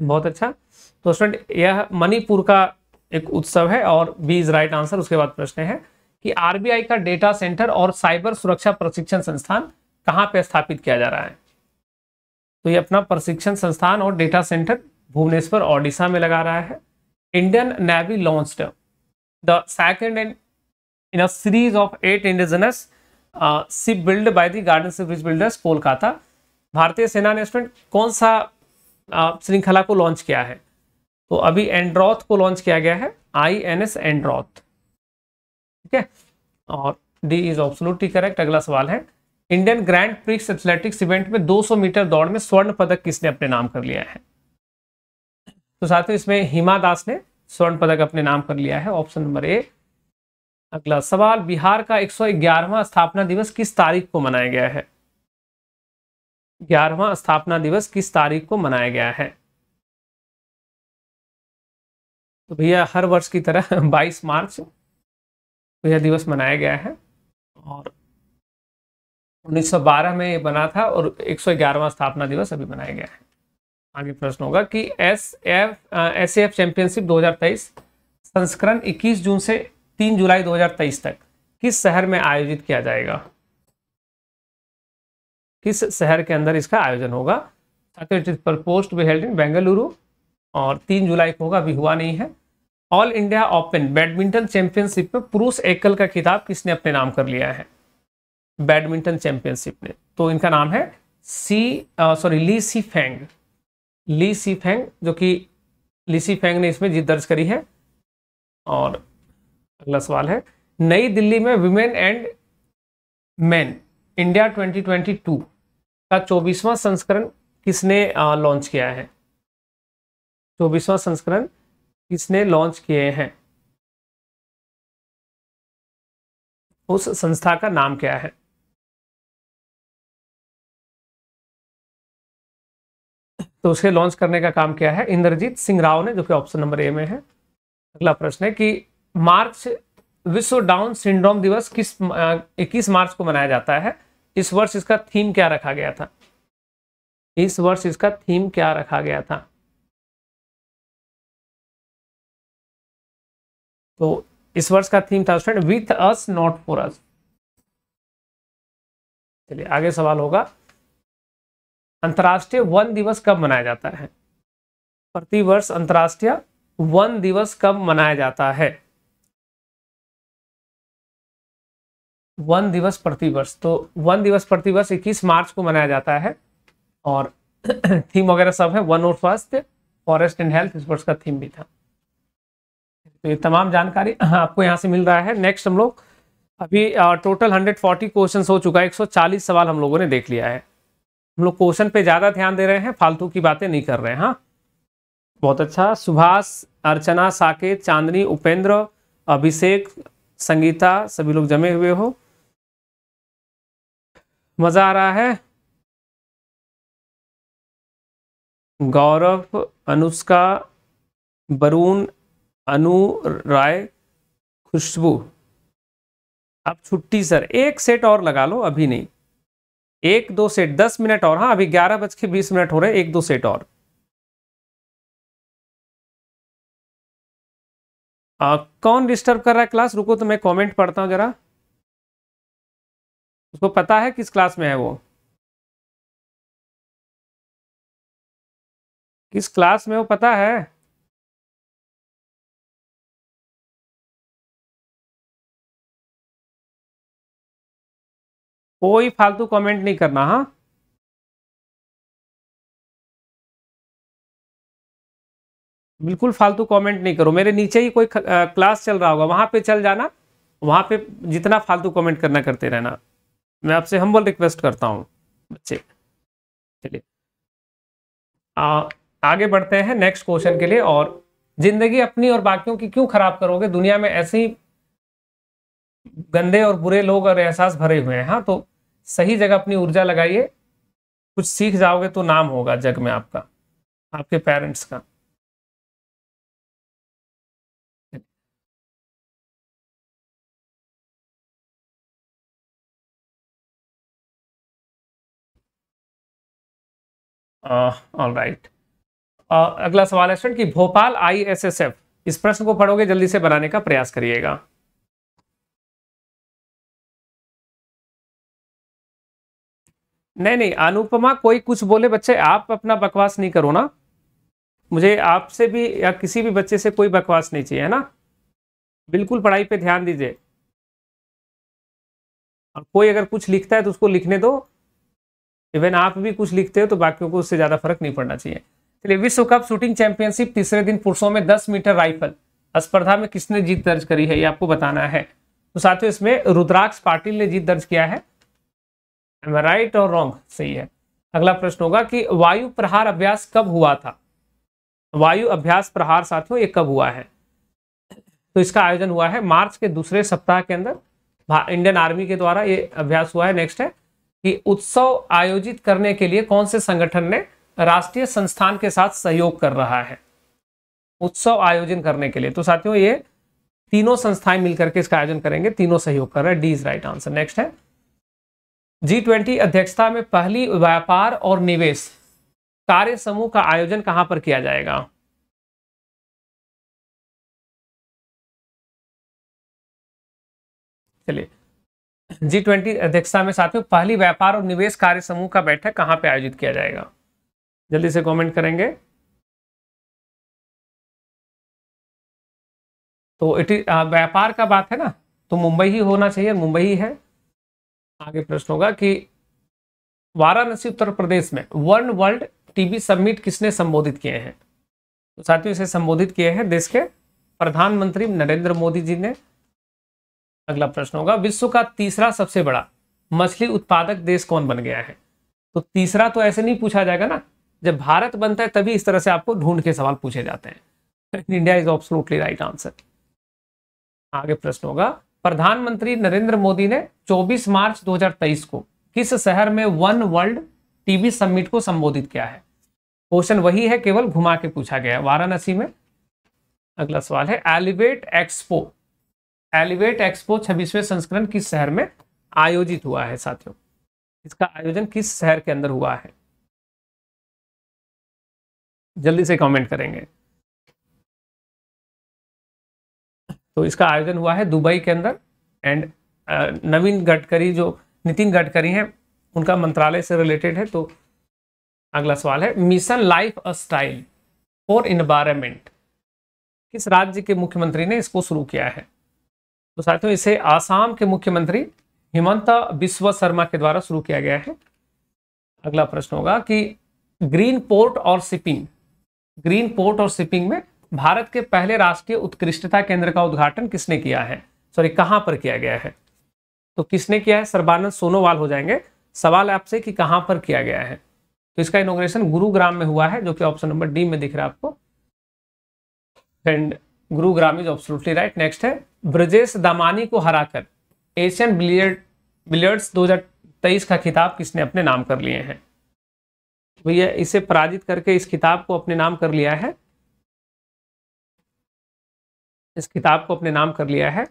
बहुत अच्छा तो स्टूडेंट यह मणिपुर का एक उत्सव है और बी इज राइट आंसर उसके बाद प्रश्न है कि आरबीआई का डेटा सेंटर और साइबर सुरक्षा प्रशिक्षण संस्थान कहां पे स्थापित किया जा रहा है तो ये अपना प्रशिक्षण संस्थान और डेटा सेंटर भुवनेश्वर ओडिशा में लगा रहा है Indian navy launched the second in in a series of eight indigenous uh, ship built by the garden ship bridge builders kolkata भारतीय सेना ने स्टूडेंट कौन सा uh, श्रृंखला को लॉन्च किया है तो अभी एंड्रॉथ को लॉन्च किया गया है आई एन एस एंड्रॉथ ठीक है और डी इज ऑब्सोल्युटली करेक्ट अगला सवाल है Indian grand prix athletics event में 200 मीटर दौड़ में स्वर्ण पदक किसने अपने नाम कर लिया है तो साथियों इसमें हिमा दास ने स्वर्ण पदक अपने नाम कर लिया है ऑप्शन नंबर ए अगला सवाल बिहार का 111वां स्थापना दिवस किस तारीख को मनाया गया है ग्यारहवा स्थापना दिवस किस तारीख को मनाया गया है तो भैया हर वर्ष की तरह 22 मार्च को यह दिवस मनाया गया है और 1912 में बना था और 111वां स्थापना दिवस अभी मनाया गया है आगे प्रश्न होगा कि S F S F championship दो संस्करण 21 जून से 3 जुलाई 2023 तक किस शहर में आयोजित किया जाएगा किस शहर के अंदर इसका आयोजन होगा पर पोस्ट भी हेल्ड इन बेंगलुरु और 3 जुलाई को होगा अभी हुआ नहीं है all India open badminton championship में पुरुष एकल का खिताब किसने अपने नाम कर लिया है बैडमिंटन चैंपियनशिप ने तो इनका नाम है Si sorry Li Si Feng Li Si Feng जो कि ली सी फेंग ने इसमें जीत दर्ज करी है और अगला सवाल है नई दिल्ली में वुमेन एंड मेन इंडिया 2022 का चौबीसवां संस्करण किसने लॉन्च किया है चौबीसवां संस्करण किसने लॉन्च किए हैं उस संस्था का नाम क्या है तो उसे लॉन्च करने का काम किया है इंद्रजीत सिंह राव ने जो कि ऑप्शन नंबर ए में है अगला प्रश्न है कि मार्च विश्व डाउन सिंड्रोम दिवस किस इक्कीस मार्च को मनाया जाता है इस वर्ष इसका थीम क्या रखा गया था इस वर्ष इसका थीम क्या रखा गया था तो इस वर्ष का थीम था student with us not for us चलिए आगे सवाल होगा अंतर्राष्ट्रीय वन दिवस कब मनाया जाता है प्रतिवर्ष अंतर्राष्ट्रीय वन दिवस कब मनाया जाता है वन दिवस प्रतिवर्ष तो वन दिवस प्रतिवर्ष इक्कीस मार्च को मनाया जाता है और थीम वगैरह सब है वन और स्वास्थ्य फॉरेस्ट एंड हेल्थ इस वर्ष का थीम भी था तो ये तमाम जानकारी आपको यहाँ से मिल रहा है नेक्स्ट हम लोग अभी टोटल 140 क्वेश्चन हो चुका है 140 सवाल हम लोगों ने देख लिया है हम लोग क्वेश्चन पे ज़्यादा ध्यान दे रहे हैं फालतू की बातें नहीं कर रहे हैं हाँ बहुत अच्छा सुभाष अर्चना साकेत चांदनी उपेंद्र अभिषेक संगीता सभी लोग जमे हुए हो मज़ा आ रहा है गौरव अनुष्का वरुण अनु राय खुशबू अब छुट्टी सर एक सेट और लगा लो अभी नहीं एक दो सेट दस मिनट और हाँ अभी ग्यारह बज के बीस मिनट हो रहे हैं एक दो सेट और आ, कौन डिस्टर्ब कर रहा है क्लास रुको तो मैं कमेंट पढ़ता हूं जरा उसको पता है किस क्लास में है वो किस क्लास में वो पता है कोई फालतू कमेंट नहीं करना हाँ बिल्कुल फालतू कमेंट नहीं करो मेरे नीचे ही कोई क्लास चल रहा होगा वहां पे चल जाना वहां पे जितना फालतू कमेंट करना करते रहना मैं आपसे हम्बल रिक्वेस्ट करता हूँ बच्चे चलिए आगे बढ़ते हैं नेक्स्ट क्वेश्चन के लिए और जिंदगी अपनी और बाकियों की क्यों खराब करोगे दुनिया में ऐसी गंदे और बुरे लोग और एहसास भरे हुए हैं हाँ तो सही जगह अपनी ऊर्जा लगाइए कुछ सीख जाओगे तो नाम होगा जग में आपका आपके पेरेंट्स का ऑल राइट right. अगला सवाल है स्टूडेंट कि भोपाल आईएसएसएफ इस प्रश्न को पढ़ोगे जल्दी से बनाने का प्रयास करिएगा नहीं नहीं अनुपमा कोई कुछ बोले बच्चे आप अपना बकवास नहीं करो ना मुझे आपसे भी या किसी भी बच्चे से कोई बकवास नहीं चाहिए है ना बिल्कुल पढ़ाई पे ध्यान दीजिए और कोई अगर कुछ लिखता है तो उसको लिखने दो इवन आप भी कुछ लिखते हो तो बाकियों को उससे ज़्यादा फर्क नहीं पड़ना चाहिए चलिए विश्व कप शूटिंग चैंपियनशिप तीसरे दिन पुरुषों में दस मीटर राइफल स्पर्धा में किसने जीत दर्ज करी है ये आपको बताना है तो साथियों इसमें रुद्राक्ष पाटिल ने जीत दर्ज किया है राइट और रॉन्ग सही है अगला प्रश्न होगा कि वायु प्रहार अभ्यास कब हुआ था वायु अभ्यास प्रहार साथियों ये कब हुआ है तो इसका आयोजन हुआ है मार्च के दूसरे सप्ताह के अंदर इंडियन आर्मी के द्वारा ये अभ्यास हुआ है नेक्स्ट है कि उत्सव आयोजित करने के लिए कौन से संगठन ने राष्ट्रीय संस्थान के साथ सहयोग कर रहा है उत्सव आयोजन करने के लिए तो साथियों ये तीनों संस्थाएं मिलकर के इसका आयोजन करेंगे तीनों सहयोग कर रहे हैं D is right answer next है जी ट्वेंटी अध्यक्षता में पहली व्यापार और निवेश कार्य समूह का आयोजन कहां पर किया जाएगा चलिए जी ट्वेंटी अध्यक्षता में साथियों पहली व्यापार और निवेश कार्य समूह का बैठक कहां पर आयोजित किया जाएगा जल्दी से कमेंट करेंगे तो इट व्यापार का बात है ना तो मुंबई ही होना चाहिए मुंबई ही है आगे प्रश्न होगा कि वाराणसी उत्तर प्रदेश में वन वर्ल्ड टीबी समिट किसने संबोधित किए हैं तो साथियों इसे संबोधित किए हैं देश के प्रधानमंत्री नरेंद्र मोदी जी ने अगला प्रश्न होगा विश्व का तीसरा सबसे बड़ा मछली उत्पादक देश कौन बन गया है तो तीसरा तो ऐसे नहीं पूछा जाएगा ना जब भारत बनता है तभी इस तरह से आपको ढूंढ के सवाल पूछे जाते हैं India is absolutely right answer आगे प्रश्न होगा प्रधानमंत्री नरेंद्र मोदी ने 24 मार्च 2023 को किस शहर में वन वर्ल्ड टीवी समिट को संबोधित किया है क्वेश्चन वही है केवल घुमा के पूछा गया वाराणसी में अगला सवाल है एलिवेट एक्सपो एलिवेट एक्सपो छब्बीसवें संस्करण किस शहर में आयोजित हुआ है साथियों इसका आयोजन किस शहर के अंदर हुआ है जल्दी से कमेंट करेंगे तो इसका आयोजन हुआ है दुबई के अंदर एंड uh, नवीन गडकरी जो नितिन गडकरी हैं उनका मंत्रालय से रिलेटेड है तो अगला सवाल है mission life style for environment किस राज्य के मुख्यमंत्री ने इसको शुरू किया है तो साथियों इसे आसाम के मुख्यमंत्री हिमंत बिश्व शर्मा के द्वारा शुरू किया गया है अगला प्रश्न होगा कि ग्रीन पोर्ट और शिपिंग ग्रीन पोर्ट और शिपिंग में भारत के पहले राष्ट्रीय उत्कृष्टता केंद्र का उद्घाटन किसने किया है सॉरी कहां पर किया गया है तो किसने किया है सर्बानंद सोनोवाल हो जाएंगे सवाल आपसे कि कहां पर किया गया है तो इसका इनोग्रेशन गुरुग्राम में हुआ है जो कि ऑप्शन नंबर डी में दिख रहा है आपको and Gurugram is absolutely right next है ब्रजेश दामानी को हराकर एशियन बिलियर्ड बिलियर्ड्स दो का खिताब किसने अपने नाम कर लिए हैं भैया इसे पराजित करके इस किताब को अपने नाम कर लिया है इस किताब को अपने नाम कर लिया है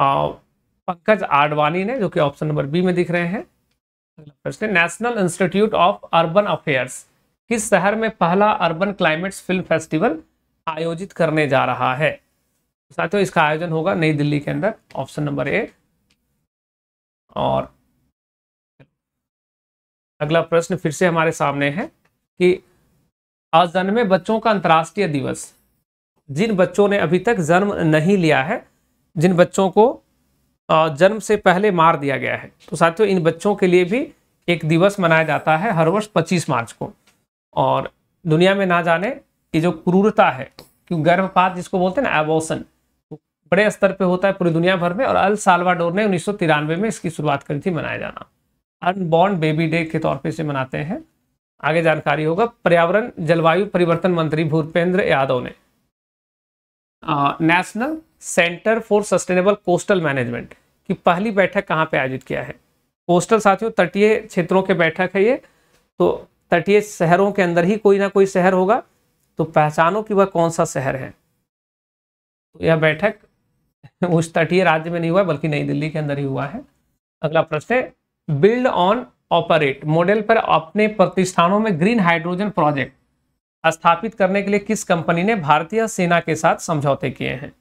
पंकज आडवाणी ने जो कि ऑप्शन नंबर बी में दिख रहे हैं प्रश्न national institute of urban affairs किस शहर में पहला अर्बन क्लाइमेट्स फिल्म फेस्टिवल आयोजित करने जा रहा है साथियों इसका आयोजन होगा नई दिल्ली के अंदर ऑप्शन नंबर ए और अगला प्रश्न फिर से हमारे सामने है कि अजन्मे बच्चों का अंतर्राष्ट्रीय दिवस जिन बच्चों ने अभी तक जन्म नहीं लिया है जिन बच्चों को जन्म से पहले मार दिया गया है तो साथियों इन बच्चों के लिए भी एक दिवस मनाया जाता है हर वर्ष 25 मार्च को और दुनिया में ना जाने ये जो क्रूरता है क्योंकि गर्भपात जिसको बोलते हैं ना तो बड़े स्तर पे होता है पूरी दुनिया भर में और अल सालवाडोर ने उन्नीस में इसकी शुरुआत करी थी मनाया जाना अनबॉर्न बेबी डे के तौर पर इसे मनाते हैं आगे जानकारी होगा पर्यावरण जलवायु परिवर्तन मंत्री भूपेंद्र यादव ने national centre for sustainable coastal management की पहली बैठक कहाँ पे आयोजित किया है कोस्टल साथियों तटीय क्षेत्रों के बैठक है ये तो तटीय शहरों के अंदर ही कोई ना कोई शहर होगा तो पहचानो कि वह कौन सा शहर है तो यह बैठक उस तटीय राज्य में नहीं हुआ बल्कि नई दिल्ली के अंदर ही हुआ है अगला प्रश्न बिल्ड ऑन ऑपरेट मॉडल पर अपने प्रतिष्ठानों में ग्रीन हाइड्रोजन प्रोजेक्ट स्थापित करने के लिए किस कंपनी ने भारतीय सेना के साथ समझौते किए हैं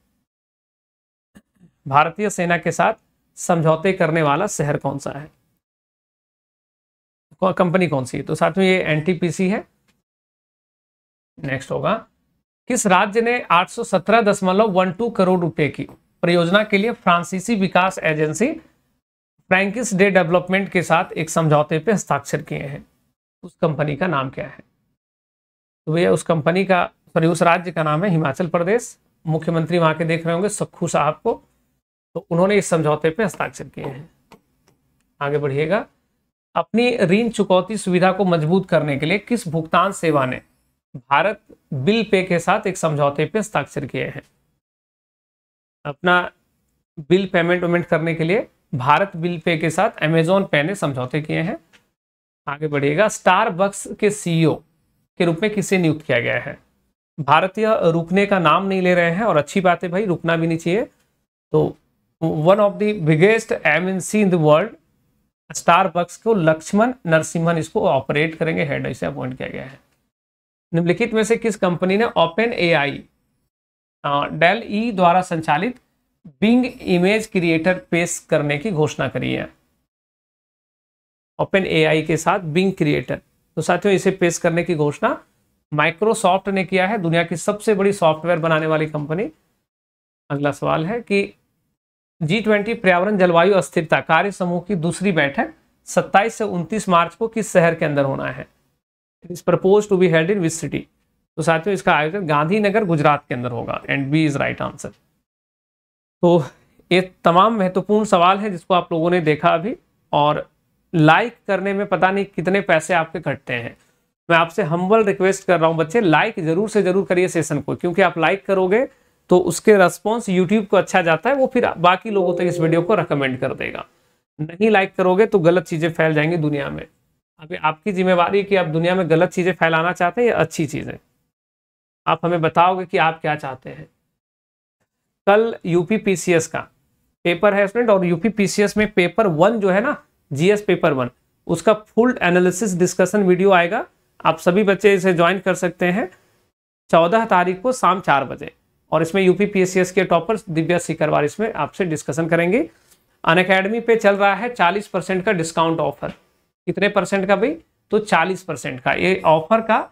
भारतीय सेना के साथ समझौते करने वाला शहर कौन सा है कंपनी कौन सी है तो साथ में ये एनटीपीसी है नेक्स्ट होगा किस राज्य ने 817.12 करोड़ रुपए की परियोजना के लिए फ्रांसीसी विकास एजेंसी फ्रैंकिस डे डेवलपमेंट के साथ एक समझौते पर हस्ताक्षर किए हैं उस कंपनी का नाम क्या है तो भैया उस कंपनी का सॉरी उस राज्य का नाम है हिमाचल प्रदेश मुख्यमंत्री वहाँ के देख रहे होंगे सक्खू साहब को तो उन्होंने इस समझौते पर हस्ताक्षर किए हैं आगे बढ़िएगा अपनी ऋण चुकौती सुविधा को मजबूत करने के लिए किस भुगतान सेवा ने भारत बिल पे के साथ एक समझौते पे हस्ताक्षर किए हैं अपना बिल पेमेंट वेमेंट करने के लिए भारत बिल पे के साथ अमेजोन पे ने समझौते किए हैं आगे बढ़िएगा स्टार बक्स के सीईओ के रूप में किसे नियुक्त किया गया है भारतीय रुकने का नाम नहीं ले रहे हैं और अच्छी बात है भाई रुकना भी नहीं चाहिए तो one of the biggest M in the world bucks को लक्ष्मण नरसिम्हन इसको ऑपरेट करेंगे हेड इसे अपॉइंट किया गया है निम्नलिखित में से किस कंपनी ने ओपन ए आई डेल ई द्वारा संचालित बिंग इमेज क्रिएटर पेश करने की घोषणा करी है ओपन ए आई के साथ बिंग क्रिएटर तो साथियों इसे पेश करने की घोषणा माइक्रोसॉफ्ट ने किया है दुनिया की सबसे बड़ी सॉफ्टवेयर बनाने वाली कंपनी अगला सवाल है कि जी ट्वेंटी पर्यावरण जलवायु अस्थिरता कार्य समूह की दूसरी बैठक 27 से 29 मार्च को किस शहर के अंदर होना है it is propose to be held in which city तो साथियों इसका आयोजन गांधीनगर गुजरात के अंदर होगा and B is right answer तो ये तमाम महत्वपूर्ण सवाल है जिसको आप लोगों ने देखा अभी और लाइक करने में पता नहीं कितने पैसे आपके कटते हैं मैं आपसे हम्बल रिक्वेस्ट कर रहा हूँ बच्चे लाइक जरूर से जरूर करिए सेशन को क्योंकि आप लाइक करोगे तो उसके रेस्पॉन्स यूट्यूब को अच्छा जाता है वो फिर बाकी लोगों तक इस वीडियो को रिकमेंड कर देगा नहीं लाइक करोगे तो गलत चीज़ें फैल जाएंगी दुनिया में अभी आपकी जिम्मेवारी कि आप दुनिया में गलत चीज़ें फैलाना चाहते हैं या अच्छी चीज़ें आप हमें बताओगे कि आप क्या चाहते हैं कल यूपी पीसीएस का पेपर है स्टूडेंट और यूपी पीसीएस में पेपर वन जो है ना जीएस पेपर वन उसका फुल एनालिसिस डिस्कशन वीडियो आएगा आप सभी बच्चे इसे ज्वाइन कर सकते हैं चौदह तारीख को शाम चार बजे और इसमें यूपी पीएससीएस के टॉपर दिव्या सिकरवार इसमें आपसे डिस्कशन करेंगे अन अकेडमी पे चल रहा है चालीस परसेंट का डिस्काउंट ऑफर कितने परसेंट का भाई तो चालीस परसेंट का ये ऑफर का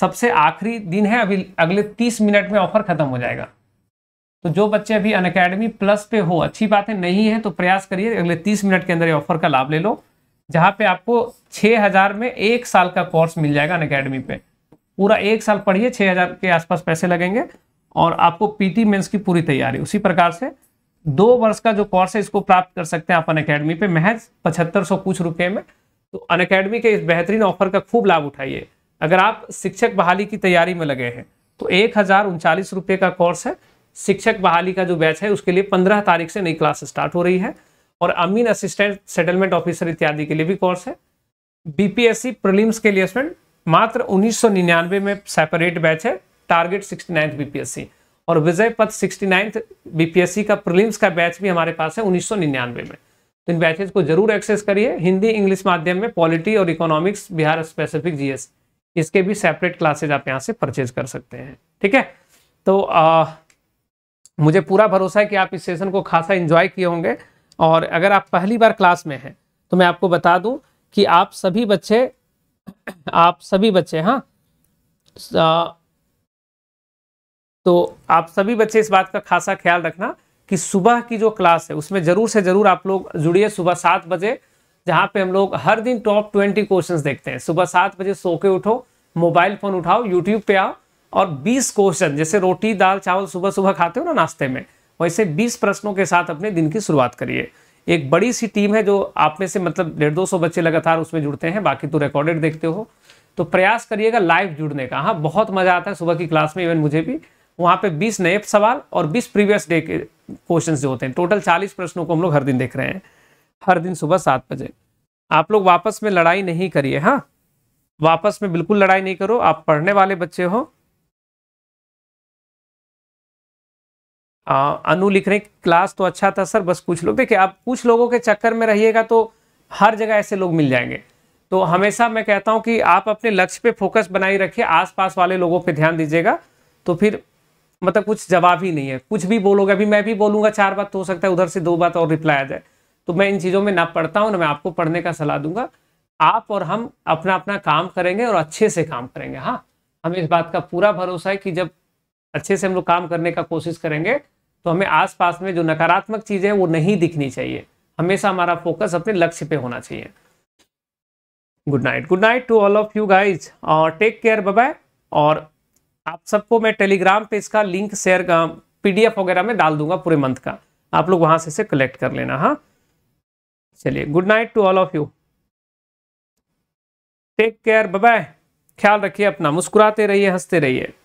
सबसे आखिरी दिन है अभी अगले तीस मिनट में ऑफर खत्म हो जाएगा तो जो बच्चे अभी अन अकेडमी प्लस पे हो अच्छी बात है नहीं है तो प्रयास करिए अगले तीस मिनट के अंदर ये ऑफर का लाभ ले लो जहाँ पे आपको छः हज़ार में एक साल का कोर्स मिल जाएगा अन अकेडमी पे पूरा एक साल पढ़िए छः हज़ार के आसपास पैसे लगेंगे और आपको पीटी मेंस की पूरी तैयारी उसी प्रकार से दो वर्ष का जो कोर्स है इसको प्राप्त कर सकते हैं आप अन अकेडमी पे महज पचहत्तर सौ कुछ रुपये में तो अन के इस बेहतरीन ऑफर का खूब लाभ उठाइए अगर आप शिक्षक बहाली की तैयारी में लगे हैं तो एक हज़ार उनचालीस का कोर्स है शिक्षक बहाली का जो बैच है उसके लिए पंद्रह तारीख से नई क्लास स्टार्ट हो रही है और अमीन असिस्टेंट सेटलमेंट ऑफिसर इत्यादि के लिए भी कोर्स है बीपीएससी प्रीलिम्स के लिए स्टूडेंट मात्र उन्नीस में सेपरेट बैच है टारगेट सिक्सटी बीपीएससी और विजय पथ सिक्सटी बीपीएससी का प्रीलिम्स का बैच भी हमारे पास है उन्नीस में तो इन बैचेज को जरूर एक्सेस करिए हिंदी इंग्लिश माध्यम में पॉलिटी और इकोनॉमिक्स बिहार स्पेसिफिक जीएस इसके भी सेपरेट क्लासेज आप यहाँ से परचेज कर सकते हैं ठीक है तो आ, मुझे पूरा भरोसा है कि आप इस सेशन को खासा इंजॉय किए होंगे और अगर आप पहली बार क्लास में हैं तो मैं आपको बता दूं कि आप सभी बच्चे आप सभी बच्चे हाँ तो आप सभी बच्चे इस बात का खासा ख्याल रखना कि सुबह की जो क्लास है उसमें ज़रूर से ज़रूर आप लोग जुड़िए सुबह सात बजे जहाँ पे हम लोग हर दिन टॉप ट्वेंटी क्वेश्चंस देखते हैं सुबह सात बजे सो के उठो मोबाइल फ़ोन उठाओ यूट्यूब पे आओ और 20 क्वेश्चन जैसे रोटी दाल चावल सुबह सुबह खाते हो ना नाश्ते में वैसे 20 प्रश्नों के साथ अपने दिन की शुरुआत करिए एक बड़ी सी टीम है जो आप में से मतलब डेढ़ दो सौ बच्चे लगातार उसमें जुड़ते हैं बाकी तो रिकॉर्डेड देखते हो तो प्रयास करिएगा लाइव जुड़ने का हाँ बहुत मज़ा आता है सुबह की क्लास में इवन मुझे भी वहाँ पे 20 नए सवाल और 20 प्रीवियस डे के क्वेश्चंस जो होते हैं टोटल 40 प्रश्नों को हम लोग हर दिन देख रहे हैं हर दिन सुबह सात बजे आप लोग वापस में लड़ाई नहीं करिए हाँ वापस में बिल्कुल लड़ाई नहीं करो आप पढ़ने वाले बच्चे हो अनु लिख रहे क्लास तो अच्छा था सर बस कुछ लोग देखिए आप कुछ लोगों के चक्कर में रहिएगा तो हर जगह ऐसे लोग मिल जाएंगे तो हमेशा मैं कहता हूं कि आप अपने लक्ष्य पे फोकस बनाए रखिए आसपास वाले लोगों पे ध्यान दीजिएगा तो फिर मतलब कुछ जवाब ही नहीं है कुछ भी बोलोगे अभी मैं भी बोलूँगा चार बात तो हो सकता है उधर से दो बात और रिप्लाई आ जाए तो मैं इन चीज़ों में ना पढ़ता हूँ ना मैं आपको पढ़ने का सलाह दूंगा आप और हम अपना अपना काम करेंगे और अच्छे से काम करेंगे हाँ हमें इस बात का पूरा भरोसा है कि जब अच्छे से हम लोग काम करने का कोशिश करेंगे तो हमें आसपास में जो नकारात्मक चीज़ है वो नहीं दिखनी चाहिए हमेशा हमारा फोकस अपने लक्ष्य पे होना चाहिए good night good night to all of you guys और टेक केयर बाय और आप सबको मैं टेलीग्राम पे इसका लिंक शेयर पीडीएफ वगैरह में डाल दूंगा पूरे मंथ का आप लोग वहां से इसे कलेक्ट कर लेना हाँ चलिए good night to all of you take care bye ख्याल रखिए अपना मुस्कुराते रहिए हंसते रहिए